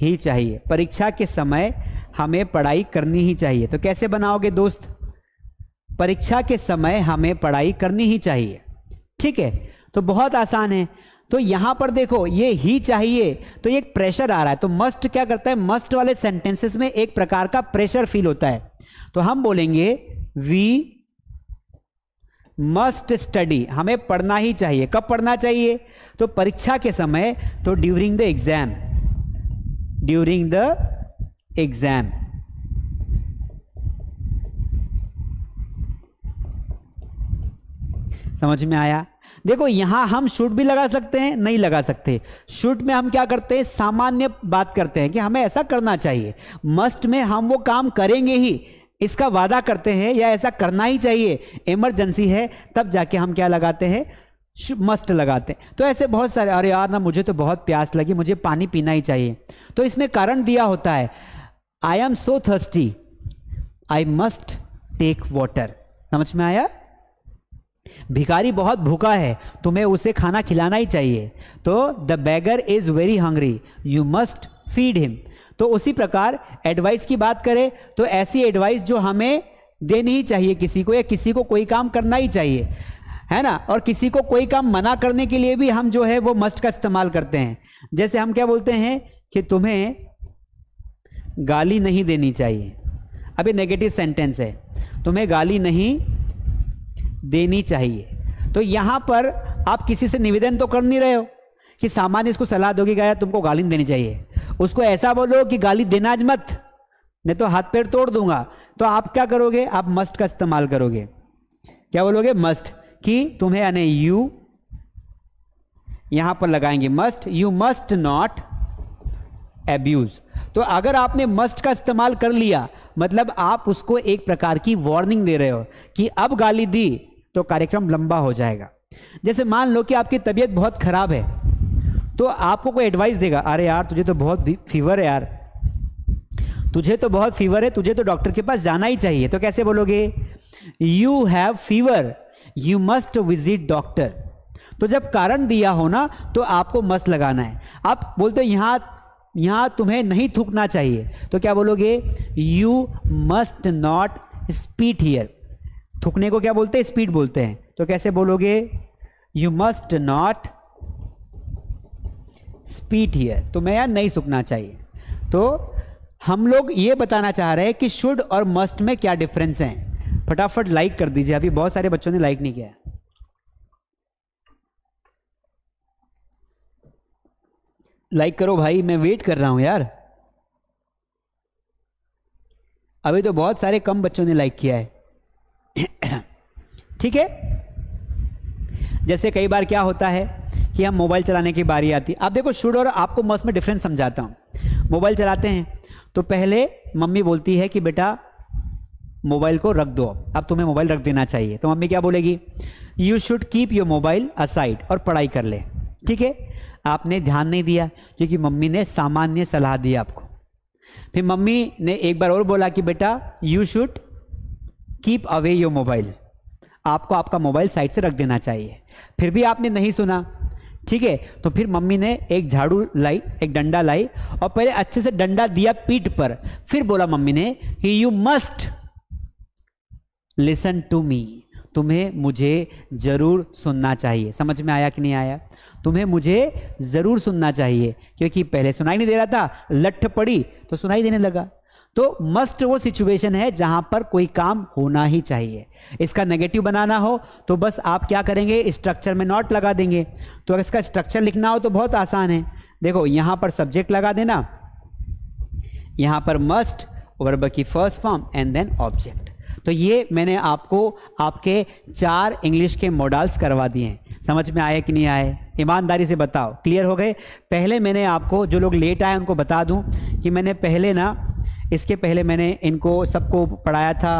ही चाहिए परीक्षा के समय हमें पढ़ाई करनी ही चाहिए तो कैसे बनाओगे दोस्त परीक्षा के समय हमें पढ़ाई करनी ही चाहिए ठीक है तो बहुत आसान है तो यहां पर देखो ये ही चाहिए तो एक प्रेशर आ रहा है तो मस्ट क्या करता है मस्ट वाले सेंटेंसेस में एक प्रकार का प्रेशर फील होता है तो हम बोलेंगे वी मस्ट स्टडी हमें पढ़ना ही चाहिए कब पढ़ना चाहिए तो परीक्षा के समय तो during the exam during the exam. समझ में आया देखो यहां हम शूट भी लगा सकते हैं नहीं लगा सकते शूट में हम क्या करते हैं सामान्य बात करते हैं कि हमें ऐसा करना चाहिए मस्ट में हम वो काम करेंगे ही इसका वादा करते हैं या ऐसा करना ही चाहिए इमरजेंसी है तब जाके हम क्या लगाते हैं मस्ट लगाते हैं तो ऐसे बहुत सारे अरे यार ना मुझे तो बहुत प्यास लगी मुझे पानी पीना ही चाहिए तो इसमें कारण दिया होता है I am so thirsty I must take water समझ में आया भिखारी बहुत भूखा है तुम्हें उसे खाना खिलाना ही चाहिए तो the beggar is very hungry you must feed him तो उसी प्रकार एडवाइस की बात करें तो ऐसी एडवाइस जो हमें देनी ही चाहिए किसी को या किसी को कोई काम करना ही चाहिए है ना और किसी को कोई काम मना करने के लिए भी हम जो है वो मस्ट का इस्तेमाल करते हैं जैसे हम क्या बोलते हैं कि तुम्हें गाली नहीं देनी चाहिए अब ये नेगेटिव सेंटेंस है तुम्हें गाली नहीं देनी चाहिए तो यहाँ पर आप किसी से निवेदन तो कर नहीं रहे हो कि सामान्य इसको सलाह दोगे गया तुमको गाली नहीं देनी चाहिए उसको ऐसा बोलो कि गाली देना मत नहीं तो हाथ पैर तोड़ दूंगा तो आप क्या करोगे आप मस्ट का इस्तेमाल करोगे क्या बोलोगे मस्ट कि तुम्हें यानी यू यहां पर लगाएंगे must you must not abuse तो अगर आपने मस्ट का इस्तेमाल कर लिया मतलब आप उसको एक प्रकार की वार्निंग दे रहे हो कि अब गाली दी तो कार्यक्रम लंबा हो जाएगा जैसे मान लो कि आपकी तबीयत बहुत ख़राब है तो आपको कोई एडवाइस देगा अरे यार तुझे तो बहुत फीवर है यार तुझे तो बहुत फीवर है तुझे तो डॉक्टर के पास जाना ही चाहिए तो कैसे बोलोगे you have fever you must visit doctor तो जब कारण दिया हो ना तो आपको मस्त लगाना है आप बोलते हो यहाँ यहाँ तुम्हें नहीं थूकना चाहिए तो क्या बोलोगे you must not spit here थूकने को क्या बोलते हैं स्पीड बोलते हैं तो कैसे बोलोगे you must not spit here तुम्हें यहाँ नहीं थूकना चाहिए तो हम लोग ये बताना चाह रहे हैं कि शुड और मस्ट में क्या डिफरेंस हैं फटाफट लाइक कर दीजिए अभी बहुत सारे बच्चों ने लाइक नहीं किया है लाइक करो भाई मैं वेट कर रहा हूं यार अभी तो बहुत सारे कम बच्चों ने लाइक किया है ठीक है जैसे कई बार क्या होता है कि हम मोबाइल चलाने की बारी आती है आप देखो शुड और आपको मस्त में डिफरेंस समझाता हूँ मोबाइल चलाते हैं तो पहले मम्मी बोलती है कि बेटा मोबाइल को रख दो अब तुम्हें मोबाइल रख देना चाहिए तो मम्मी क्या बोलेगी you should keep your mobile aside और पढ़ाई कर ले ठीक है आपने ध्यान नहीं दिया क्योंकि मम्मी ने सामान्य सलाह दी आपको फिर मम्मी ने एक बार और बोला कि बेटा you should keep away your mobile आपको आपका मोबाइल साइड से रख देना चाहिए फिर भी आपने नहीं सुना ठीक है तो फिर मम्मी ने एक झाड़ू लाई एक डंडा लाई और पहले अच्छे से डंडा दिया पीठ पर फिर बोला मम्मी ने कि you must listen to me तुम्हें मुझे ज़रूर सुनना चाहिए समझ में आया कि नहीं आया तुम्हें मुझे ज़रूर सुनना चाहिए क्योंकि पहले सुनाई नहीं दे रहा था लठ पड़ी तो सुनाई देने लगा तो मस्ट वो सिचुएशन है जहां पर कोई काम होना ही चाहिए इसका नेगेटिव बनाना हो तो बस आप क्या करेंगे स्ट्रक्चर में नॉट लगा देंगे तो अगर इसका स्ट्रक्चर लिखना हो तो बहुत आसान है देखो यहां पर सब्जेक्ट लगा देना यहां पर मस्ट वर्ब की first form and then object तो ये मैंने आपको आपके चार इंग्लिश के मॉडल्स करवा दिए हैं समझ में आए कि नहीं आए ईमानदारी से बताओ क्लियर हो गए पहले मैंने आपको जो लोग लेट आए उनको बता दूं कि मैंने पहले ना इसके पहले मैंने इनको सबको पढ़ाया था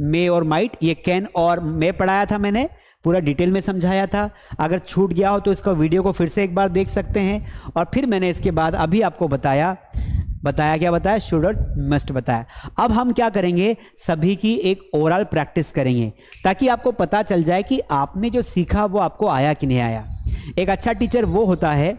मे और माइट ये कैन और मे पढ़ाया था मैंने पूरा डिटेल में समझाया था अगर छूट गया हो तो इसका वीडियो को फिर से एक बार देख सकते हैं और फिर मैंने इसके बाद अभी आपको बताया बताया क्या बताया शुड और मस्ट बताया अब हम क्या करेंगे सभी की एक ओवरऑल प्रैक्टिस करेंगे ताकि आपको पता चल जाए कि आपने जो सीखा वो आपको आया कि नहीं आया एक अच्छा टीचर वो होता है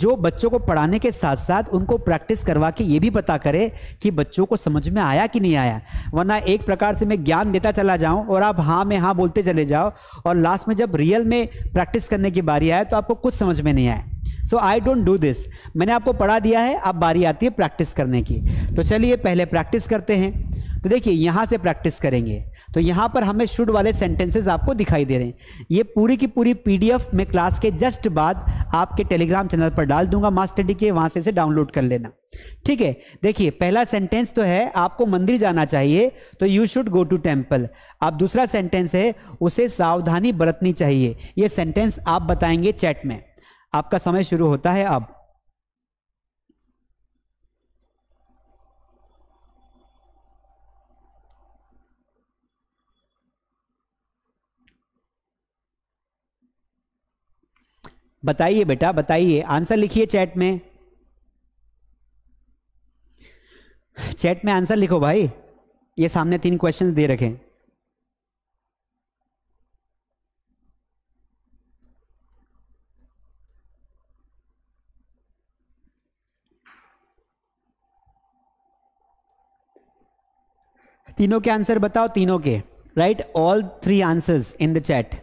जो बच्चों को पढ़ाने के साथ साथ उनको प्रैक्टिस करवा के ये भी पता करे कि बच्चों को समझ में आया कि नहीं आया वरना एक प्रकार से मैं ज्ञान देता चला जाऊं और आप हाँ में हाँ बोलते चले जाओ और लास्ट में जब रियल में प्रैक्टिस करने की बारी आए तो आपको कुछ समझ में नहीं आया so I don't do this मैंने आपको पढ़ा दिया है अब बारी आती है प्रैक्टिस करने की तो चलिए पहले प्रैक्टिस करते हैं तो देखिए यहाँ से प्रैक्टिस करेंगे तो यहाँ पर हमें शुड वाले सेंटेंसेस आपको दिखाई दे रहे हैं ये पूरी की पूरी पीडीएफ मैं क्लास के जस्ट बाद आपके टेलीग्राम चैनल पर डाल दूंगा मास्टर डी के वहाँ से इसे डाउनलोड कर लेना ठीक है देखिए पहला सेंटेंस तो है आपको मंदिर जाना चाहिए तो you should go to temple अब दूसरा सेंटेंस है उसे सावधानी बरतनी चाहिए ये सेंटेंस आप बताएंगे चैट में आपका समय शुरू होता है अब बताइए बेटा बताइए आंसर लिखिए चैट में चैट में आंसर लिखो भाई ये सामने तीन क्वेश्चंस दे रखे हैं तीनों के आंसर बताओ तीनों के write all three answers in the chat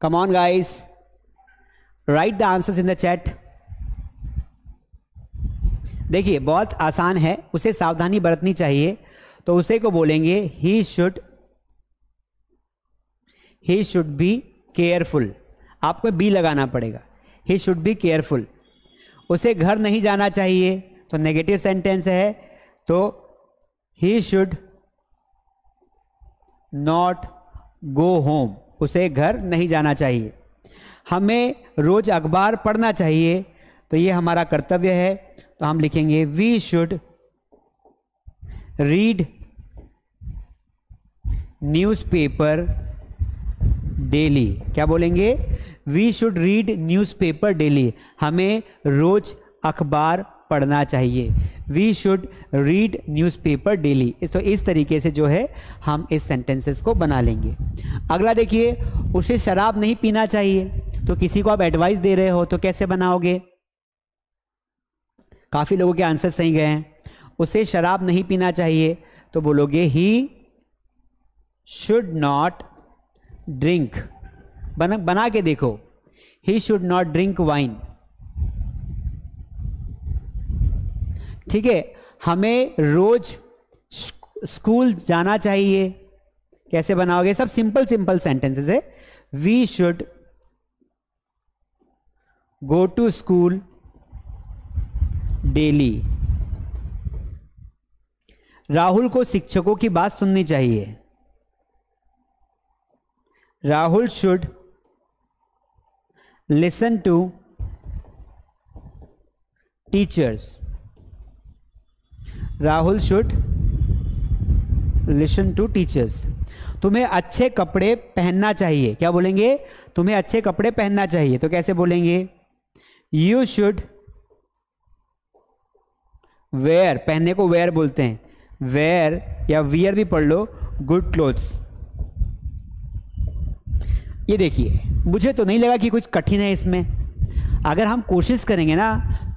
come on guys write the answers in the chat देखिए बहुत आसान है उसे सावधानी बरतनी चाहिए तो उसे को बोलेंगे he should he should be careful आपको बी लगाना पड़ेगा ही शुड बी केयरफुल उसे घर नहीं जाना चाहिए तो नेगेटिव सेंटेंस है तो he should not go home उसे घर नहीं जाना चाहिए हमें रोज़ अखबार पढ़ना चाहिए तो ये हमारा कर्तव्य है तो हम लिखेंगे we should read newspaper daily क्या बोलेंगे we should read newspaper daily हमें रोज़ अखबार पढ़ना चाहिए we should read newspaper daily तो इस तरीके से जो है हम इस सेंटेंसेस को बना लेंगे अगला देखिए उसे शराब नहीं पीना चाहिए तो किसी को आप एडवाइस दे रहे हो तो कैसे बनाओगे काफ़ी लोगों के आंसर सही गए हैं उसे शराब नहीं पीना चाहिए तो बोलोगे ही शुड नॉट ड्रिंक बना बना के देखो he should not drink wine ठीक है हमें रोज स्कूल जाना चाहिए कैसे बनाओगे सब सिंपल सिंपल सेंटेंसेस है we should go to school daily Rahul को शिक्षकों की बात सुननी चाहिए Rahul should listen to teachers. Rahul should listen to teachers. तुम्हें अच्छे कपड़े पहनना चाहिए क्या बोलेंगे तुम्हें अच्छे कपड़े पहनना चाहिए तो कैसे बोलेंगे यू शुड वेयर पहनने को वेयर बोलते हैं वेयर या वियर भी पढ़ लो गुड क्लोथ्स ये देखिए मुझे तो नहीं लगा कि कुछ कठिन है इसमें अगर हम कोशिश करेंगे ना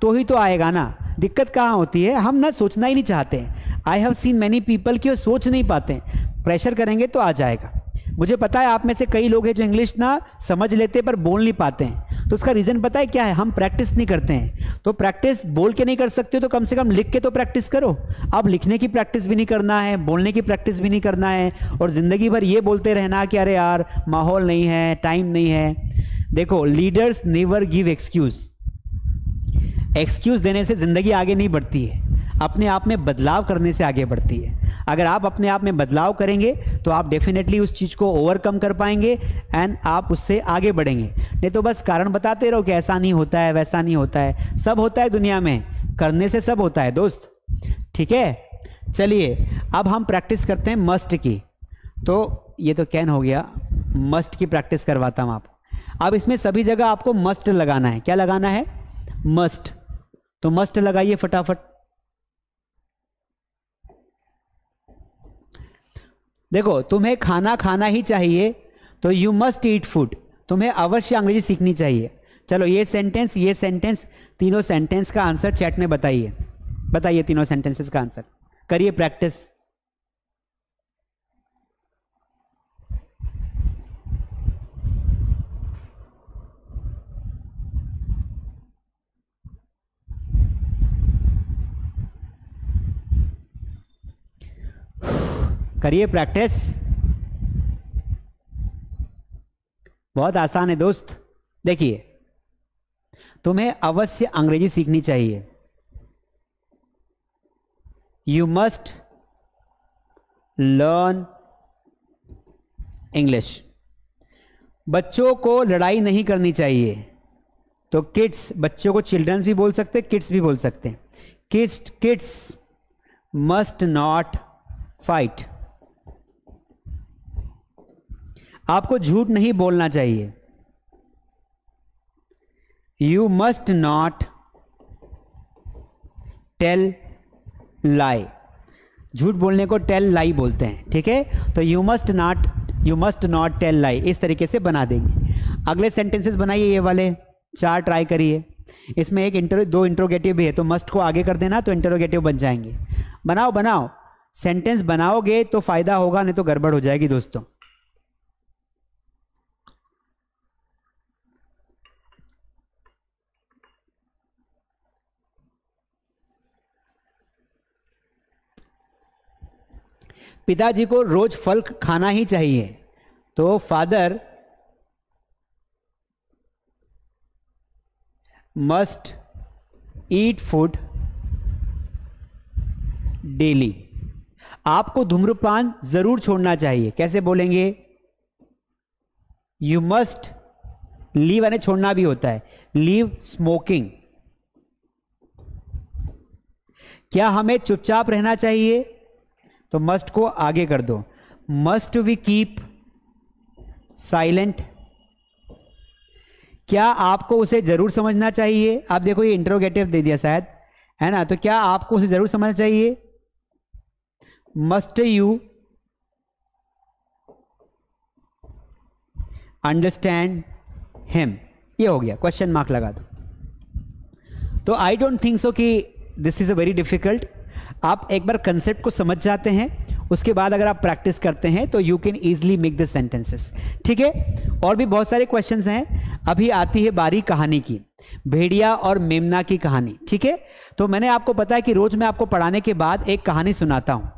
तो ही तो आएगा ना दिक्कत कहाँ होती है हम ना सोचना ही नहीं चाहते I have seen many people कि वो सोच नहीं पाते प्रेशर करेंगे तो आ जाएगा मुझे पता है आप में से कई लोग हैं जो इंग्लिश ना समझ लेते पर बोल नहीं पाते हैं तो उसका रीज़न पता है क्या है हम प्रैक्टिस नहीं करते हैं तो प्रैक्टिस बोल के नहीं कर सकते हो तो कम से कम लिख के तो प्रैक्टिस करो अब लिखने की प्रैक्टिस भी नहीं करना है बोलने की प्रैक्टिस भी नहीं करना है और ज़िंदगी भर ये बोलते रहना कि अरे यार माहौल नहीं है टाइम नहीं है देखो leaders never give excuse excuse देने से ज़िंदगी आगे नहीं बढ़ती है अपने आप में बदलाव करने से आगे बढ़ती है अगर आप अपने आप में बदलाव करेंगे तो आप डेफिनेटली उस चीज़ को ओवरकम कर पाएंगे एंड आप उससे आगे बढ़ेंगे नहीं तो बस कारण बताते रहो कि ऐसा नहीं होता है वैसा नहीं होता है सब होता है दुनिया में करने से सब होता है दोस्त ठीक है चलिए अब हम प्रैक्टिस करते हैं मस्ट की तो ये तो कैन हो गया मस्ट की प्रैक्टिस करवाता हूँ आप अब इसमें सभी जगह आपको मस्ट लगाना है क्या लगाना है मस्ट तो मस्ट लगाइए फटाफट देखो तुम्हें खाना खाना ही चाहिए तो यू मस्ट ईट फूड तुम्हें अवश्य अंग्रेजी सीखनी चाहिए चलो ये सेंटेंस ये सेंटेंस तीनों सेंटेंस का आंसर चैट में बताइए बताइए तीनों सेंटेंसेस का आंसर करिए प्रैक्टिस करिए प्रैक्टिस बहुत आसान है दोस्त देखिए तुम्हें अवश्य अंग्रेजी सीखनी चाहिए यू मस्ट लर्न इंग्लिश बच्चों को लड़ाई नहीं करनी चाहिए तो किड्स बच्चों को चिल्ड्रंस भी बोल सकते किड्स भी बोल सकते kids kids must not fight आपको झूठ नहीं बोलना चाहिए you must not tell lie झूठ बोलने को टेल लाई बोलते हैं ठीक है तो you must not you must not tell lie इस तरीके से बना देंगे अगले सेंटेंसेस बनाइए ये वाले चार ट्राई करिए इसमें एक इंटर दो इंट्रोगेटिव भी है तो मस्ट को आगे कर देना तो इंटरोगेटिव बन जाएंगे बनाओ बनाओ सेंटेंस बनाओगे तो फ़ायदा होगा नहीं तो गड़बड़ हो जाएगी दोस्तों पिताजी को रोज फल खाना ही चाहिए तो father must eat food daily आपको धूम्रपान जरूर छोड़ना चाहिए कैसे बोलेंगे यू मस्ट लीव यानी छोड़ना भी होता है लीव स्मोकिंग क्या हमें चुपचाप रहना चाहिए तो मस्ट को आगे कर दो मस्ट वी कीप साइलेंट क्या आपको उसे जरूर समझना चाहिए आप देखो ये इंटरोगेटिव दे दिया शायद है ना तो क्या आपको उसे जरूर समझना चाहिए मस्ट यू अंडरस्टैंड हिम ये हो गया क्वेश्चन मार्क लगा दो तो आई डोंट थिंक सो कि this is a very difficult आप एक बार कंसेप्ट को समझ जाते हैं उसके बाद अगर आप प्रैक्टिस करते हैं तो you can easily make the sentences ठीक है और भी बहुत सारे क्वेश्चन हैं अभी आती है बारी कहानी की भेड़िया और मेमना की कहानी ठीक है तो मैंने आपको पता कि रोज़ मैं आपको पढ़ाने के बाद एक कहानी सुनाता हूँ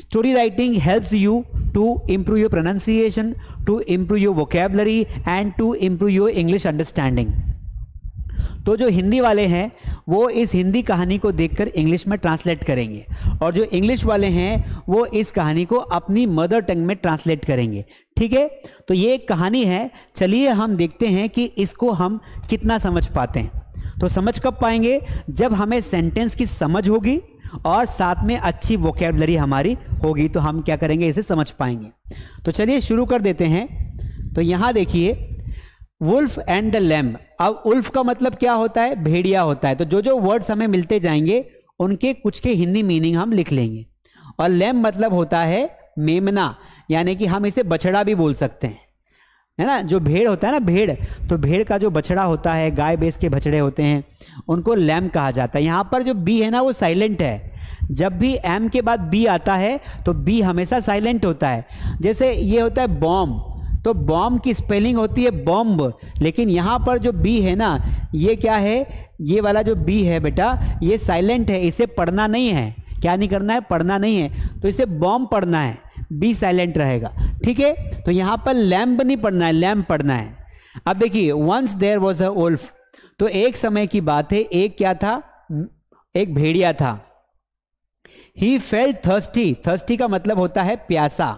story writing helps you to improve your pronunciation to improve your vocabulary and to improve your English understanding तो जो हिंदी वाले हैं वो इस हिंदी कहानी को देखकर इंग्लिश में ट्रांसलेट करेंगे और जो इंग्लिश वाले हैं वो इस कहानी को अपनी मदर टंग में ट्रांसलेट करेंगे ठीक है तो ये एक कहानी है चलिए हम देखते हैं कि इसको हम कितना समझ पाते हैं तो समझ कब पाएंगे जब हमें सेंटेंस की समझ होगी और साथ में अच्छी वोकेबलरी हमारी होगी तो हम क्या करेंगे इसे समझ पाएंगे तो चलिए शुरू कर देते हैं तो यहाँ देखिए वुल्फ एंड द लैम्ब अब उल्फ का मतलब क्या होता है भेड़िया होता है तो जो जो वर्ड्स हमें मिलते जाएंगे उनके कुछ के हिंदी मीनिंग हम लिख लेंगे और लैम्ब मतलब होता है मेमना यानी कि हम इसे बछड़ा भी बोल सकते हैं है ना जो भेड़ होता है ना भेड़ तो भेड़ का जो बछड़ा होता है गाय बेस के बछड़े होते हैं उनको लैम कहा जाता है यहाँ पर जो बी है ना वो साइलेंट है जब भी एम के बाद बी आता है तो बी हमेशा साइलेंट होता है जैसे ये होता है बॉम्ब तो बॉम्ब की स्पेलिंग होती है बॉम्ब लेकिन यहाँ पर जो बी है ना ये क्या है ये वाला जो बी है बेटा ये साइलेंट है इसे पढ़ना नहीं है क्या नहीं करना है पढ़ना नहीं है तो इसे बॉम्ब पढ़ना है बी साइलेंट रहेगा ठीक है तो यहाँ पर लैम्ब नहीं पढ़ना है लैम्ब पढ़ना है अब देखिए once there was a wolf तो एक समय की बात है एक क्या था एक भेड़िया था ही फेल्ट थर्स्टी थर्स्टी का मतलब होता है प्यासा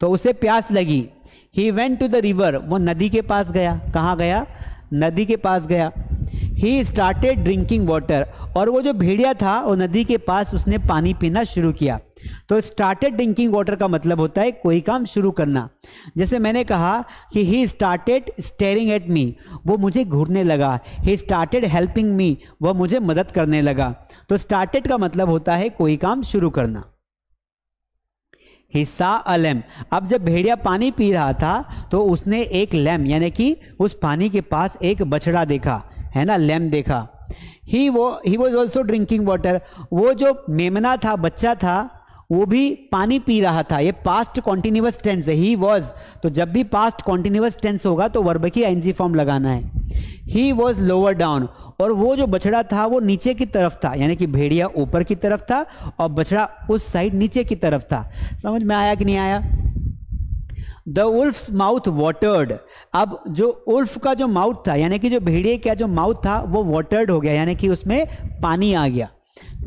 तो उसे प्यास लगी he went to the river वो नदी के पास गया कहाँ गया नदी के पास गया ही स्टार्टेड ड्रिंकिंग वाटर और वो जो भेड़िया था वो नदी के पास उसने पानी पीना शुरू किया तो स्टार्टेड ड्रिंकिंग वाटर का मतलब होता है कोई काम शुरू करना जैसे मैंने कहा कि he started staring at me वो मुझे घूरने लगा ही स्टार्टेड हेल्पिंग मी वह मुझे मदद करने लगा तो स्टार्टेड का मतलब होता है कोई काम शुरू करना हिस्सा अलम अब जब भेड़िया पानी पी रहा था तो उसने एक लैम यानी कि उस पानी के पास एक बछड़ा देखा है ना लैम देखा ही वो he was also drinking water वो जो मेमना था बच्चा था वो भी पानी पी रहा था ये past continuous tense he was तो जब भी पास्ट कॉन्टिन्यूस टेंस होगा तो वर्ब की एनजी फॉर्म लगाना है ही वॉज लोअर डाउन और वो जो बछड़ा था वो नीचे की तरफ था यानी कि भेड़िया ऊपर की तरफ था और बछड़ा उस साइड नीचे की तरफ था समझ में आया कि नहीं आया द उल्फ माउथ वॉटर्ड अब जो उल्फ का जो माउथ था यानी कि जो भेड़िए का जो माउथ था वो वॉटर्ड हो गया यानी कि उसमें पानी आ गया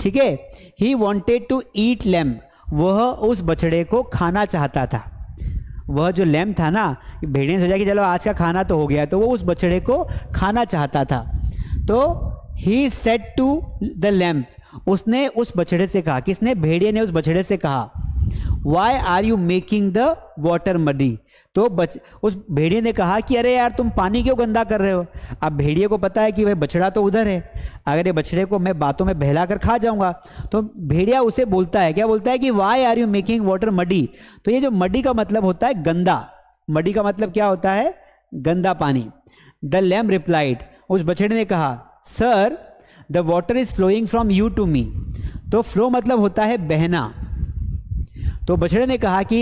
ठीक है he wanted to eat lamb वह उस बछड़े को खाना चाहता था वह जो लैम्प था ना भेड़िए ने सोचा कि चलो आज का खाना तो हो गया तो वो उस बछड़े को खाना चाहता था तो he said to the lamb उसने उस बछड़े से कहा किसने भेड़िए ने उस बछड़े से कहा why are you making the water muddy तो बच उस भेड़िए ने कहा कि अरे यार तुम पानी क्यों गंदा कर रहे हो अब भेड़िए को पता है कि भाई बछड़ा तो उधर है अगर ये बछड़े को मैं बातों में बहला कर खा जाऊंगा तो भेड़िया उसे बोलता है क्या बोलता है कि why are you making water muddy तो ये जो मडी का मतलब होता है गंदा मडी का मतलब क्या होता है गंदा पानी द लैम रिप्लाइड उस बछड़े ने कहा sir the water is flowing from you to me तो फ्लो मतलब होता है बहना तो बछड़े ने कहा कि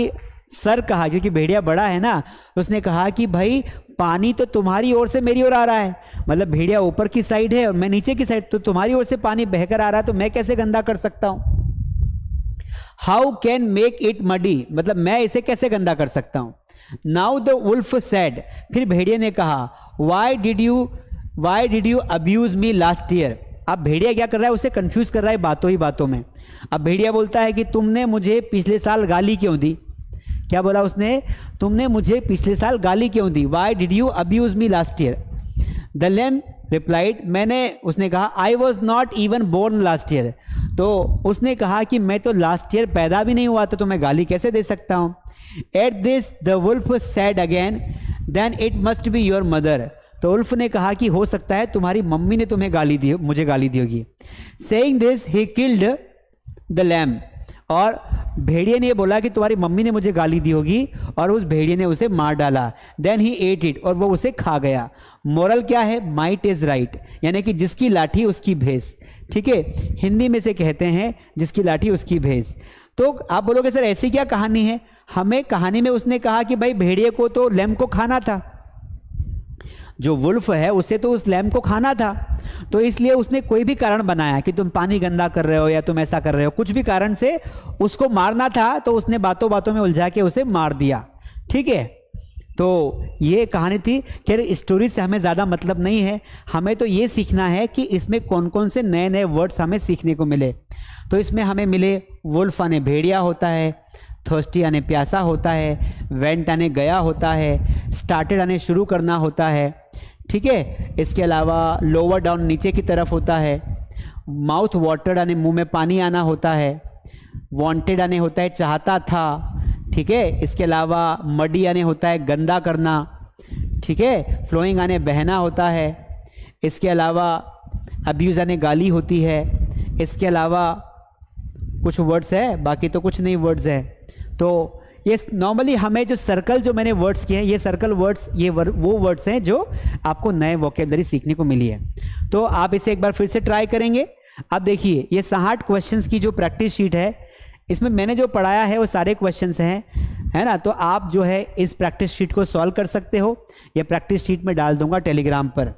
सर कहा क्योंकि भेड़िया बड़ा है ना तो उसने कहा कि भाई पानी तो तुम्हारी ओर से मेरी ओर आ रहा है मतलब भेड़िया ऊपर की साइड है और मैं नीचे की साइड तो तुम्हारी ओर से पानी बहकर आ रहा है तो मैं कैसे गंदा कर सकता हूं how can make it muddy मतलब मैं इसे कैसे गंदा कर सकता हूं नाउ द उल्फ सेड फिर भेड़िया ने कहा why did you why did you abuse me last year अब भेड़िया क्या कर रहा है उसे कन्फ्यूज़ कर रहा है बातों ही बातों में अब भेड़िया बोलता है कि तुमने मुझे पिछले साल गाली क्यों दी क्या बोला उसने तुमने मुझे पिछले साल गाली क्यों दी why did you abuse me last year the lamb replied मैंने उसने कहा I was not even born last year तो उसने कहा कि मैं तो लास्ट ईयर पैदा भी नहीं हुआ था तो मैं गाली कैसे दे सकता हूँ at this the wolf said again then it must be your mother तो उल्फ ने कहा कि हो सकता है तुम्हारी मम्मी ने तुम्हें गाली दी मुझे गाली दी होगी saying this he killed the lamb और भेड़िए ने बोला कि तुम्हारी मम्मी ने मुझे गाली दी होगी और उस भेड़िए ने उसे मार डाला देन ही एट इट और वो उसे खा गया मोरल क्या है माइट इज़ राइट यानी कि जिसकी लाठी उसकी भेस ठीक है हिंदी में से कहते हैं जिसकी लाठी उसकी भेस तो आप बोलोगे सर ऐसी क्या कहानी है हमें कहानी में उसने कहा कि भाई भेड़िए को तो लैम को खाना था जो वुल्फ है उसे तो उस लैम को खाना था तो इसलिए उसने कोई भी कारण बनाया कि तुम पानी गंदा कर रहे हो या तुम ऐसा कर रहे हो कुछ भी कारण से उसको मारना था तो उसने बातों बातों में उलझा के उसे मार दिया ठीक है तो ये कहानी थी खैर स्टोरी से हमें ज़्यादा मतलब नहीं है हमें तो ये सीखना है कि इसमें कौन कौन से नए नए वर्ड्स हमें सीखने को मिले तो इसमें हमें मिले वुल्फ आने भेड़िया होता है थर्स्टी आने प्यासा होता है वेंट आने गया होता है स्टार्टेड आने शुरू करना होता है ठीक है इसके अलावा लोअर डाउन नीचे की तरफ होता है माउथ वाटर यानी मुंह में पानी आना होता है वांटेड यानी होता है चाहता था ठीक है इसके अलावा मडी यानी होता है गंदा करना ठीक है फ्लोइंग यानी बहना होता है इसके अलावा अब्यूज़ यानी गाली होती है इसके अलावा कुछ वर्ड्स है बाकी तो कुछ नहीं वर्ड्स है तो ये नॉर्मली हमें जो सर्कल जो मैंने वर्ड्स किए हैं ये सर्कल वर्ड्स ये वर, वो वर्ड्स हैं जो आपको नए वॉकेबलरी सीखने को मिली है तो आप इसे एक बार फिर से ट्राई करेंगे अब देखिए ये साठ क्वेश्चंस की जो प्रैक्टिस शीट है इसमें मैंने जो पढ़ाया है वो सारे क्वेश्चंस हैं है ना तो आप जो है इस प्रैक्टिस शीट को सॉल्व कर सकते हो यह प्रैक्टिस शीट में डाल दूंगा टेलीग्राम पर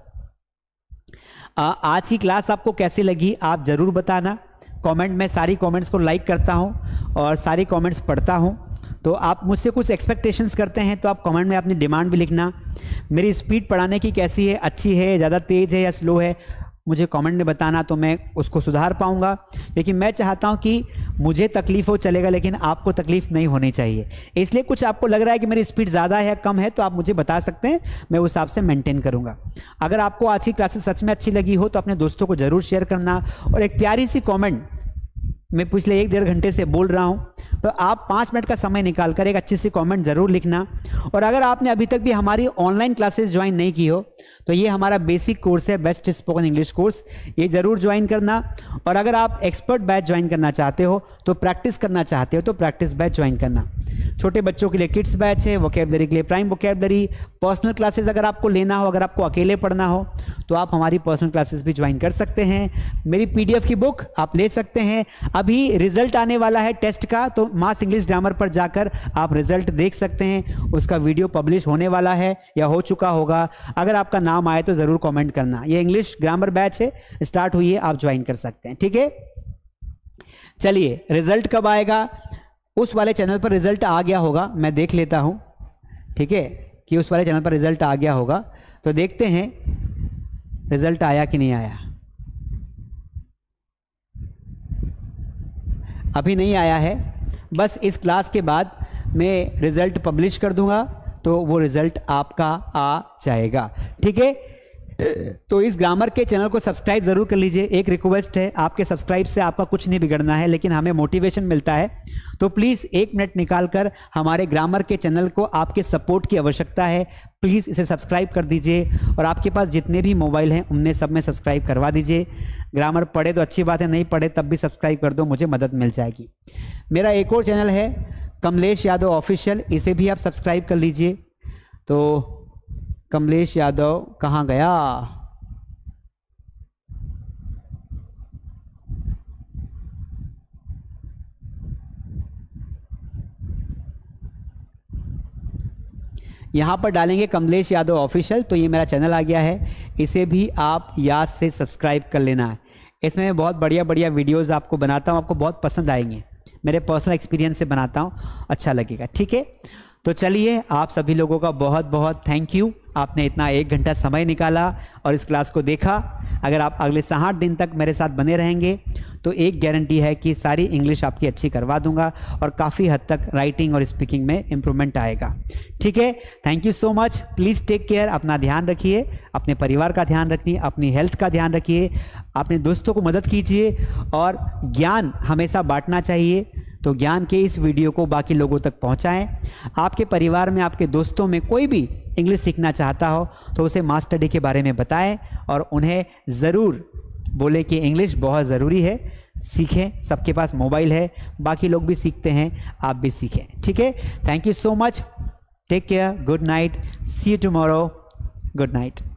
आ, आज की क्लास आपको कैसी लगी आप ज़रूर बताना कमेंट में सारी कमेंट्स को लाइक करता हूँ और सारी कमेंट्स पढ़ता हूँ तो आप मुझसे कुछ एक्सपेक्टेशंस करते हैं तो आप कमेंट में अपनी डिमांड भी लिखना मेरी स्पीड पढ़ाने की कैसी है अच्छी है ज़्यादा तेज़ है या स्लो है मुझे कमेंट में बताना तो मैं उसको सुधार पाऊँगा क्योंकि मैं चाहता हूँ कि मुझे तकलीफ़ हो चलेगा लेकिन आपको तकलीफ़ नहीं होनी चाहिए इसलिए कुछ आपको लग रहा है कि मेरी स्पीड ज़्यादा है कम है तो आप मुझे बता सकते हैं मैं उस हिसाब से मेंटेन करूँगा अगर आपको आज की क्लासेस सच में अच्छी लगी हो तो अपने दोस्तों को ज़रूर शेयर करना और एक प्यारी सी कॉमेंट मैं पिछले एक डेढ़ घंटे से बोल रहा हूँ तो आप पाँच मिनट का समय निकाल कर एक अच्छे से कमेंट ज़रूर लिखना और अगर आपने अभी तक भी हमारी ऑनलाइन क्लासेस ज्वाइन नहीं की हो तो ये हमारा बेसिक कोर्स है बेस्ट स्पोकन इंग्लिश कोर्स ये ज़रूर ज्वाइन करना और अगर आप एक्सपर्ट बैच ज्वाइन करना चाहते हो तो प्रैक्टिस करना चाहते हो तो प्रैक्टिस बैच ज्वाइन करना छोटे बच्चों के लिए किड्स बैच है वोकेबलरी के लिए प्राइम वोकेबलरी पर्सनल क्लासेस अगर आपको लेना हो अगर आपको अकेले पढ़ना हो तो आप हमारी पर्सनल क्लासेस भी ज्वाइन कर सकते हैं मेरी पीडीएफ की बुक आप ले सकते हैं अभी रिजल्ट आने वाला है टेस्ट का तो मास इंग्लिश ग्रामर पर जाकर आप रिजल्ट देख सकते हैं उसका वीडियो पब्लिश होने वाला है या हो चुका होगा अगर आपका नाम आए तो ज़रूर कॉमेंट करना ये इंग्लिश ग्रामर बैच है स्टार्ट हुई है आप ज्वाइन कर सकते हैं ठीक है चलिए रिजल्ट कब आएगा उस वाले चैनल पर रिजल्ट आ गया होगा मैं देख लेता हूँ ठीक है कि उस वाले चैनल पर रिजल्ट आ गया होगा तो देखते हैं रिजल्ट आया कि नहीं आया अभी नहीं आया है बस इस क्लास के बाद मैं रिज़ल्ट पब्लिश कर दूंगा तो वो रिज़ल्ट आपका आ जाएगा ठीक है तो इस ग्रामर के चैनल को सब्सक्राइब जरूर कर लीजिए एक रिक्वेस्ट है आपके सब्सक्राइब से आपका कुछ नहीं बिगड़ना है लेकिन हमें मोटिवेशन मिलता है तो प्लीज़ एक मिनट निकाल कर हमारे ग्रामर के चैनल को आपके सपोर्ट की आवश्यकता है प्लीज़ इसे सब्सक्राइब कर दीजिए और आपके पास जितने भी मोबाइल हैं उनमें सब में सब्सक्राइब करवा दीजिए ग्रामर पढ़े तो अच्छी बात है नहीं पढ़े तब भी सब्सक्राइब कर दो मुझे मदद मिल जाएगी मेरा एक और चैनल है कमलेश यादव ऑफिशियल इसे भी आप सब्सक्राइब कर लीजिए तो कमलेश यादव कहाँ गया यहाँ पर डालेंगे कमलेश यादव ऑफिशियल तो ये मेरा चैनल आ गया है इसे भी आप याद से सब्सक्राइब कर लेना है इसमें मैं बहुत बढ़िया बढ़िया वीडियोस आपको बनाता हूँ आपको बहुत पसंद आएंगे मेरे पर्सनल एक्सपीरियंस से बनाता हूँ अच्छा लगेगा ठीक है तो चलिए आप सभी लोगों का बहुत बहुत थैंक यू आपने इतना एक घंटा समय निकाला और इस क्लास को देखा अगर आप अगले साठ दिन तक मेरे साथ बने रहेंगे तो एक गारंटी है कि सारी इंग्लिश आपकी अच्छी करवा दूंगा और काफ़ी हद तक राइटिंग और स्पीकिंग में इम्प्रूवमेंट आएगा ठीक है thank you so much please take care अपना ध्यान रखिए अपने परिवार का ध्यान रखिए अपनी हेल्थ का ध्यान रखिए अपने दोस्तों को मदद कीजिए और ज्ञान हमेशा बांटना चाहिए तो ज्ञान के इस वीडियो को बाकी लोगों तक पहुँचाएँ आपके परिवार में आपके दोस्तों में कोई भी इंग्लिश सीखना चाहता हो तो उसे मास स्टडी के बारे में बताएं और उन्हें ज़रूर बोले कि इंग्लिश बहुत ज़रूरी है सीखें सबके पास मोबाइल है बाकी लोग भी सीखते हैं आप भी सीखें ठीक है thank you so much take care good night see you tomorrow good night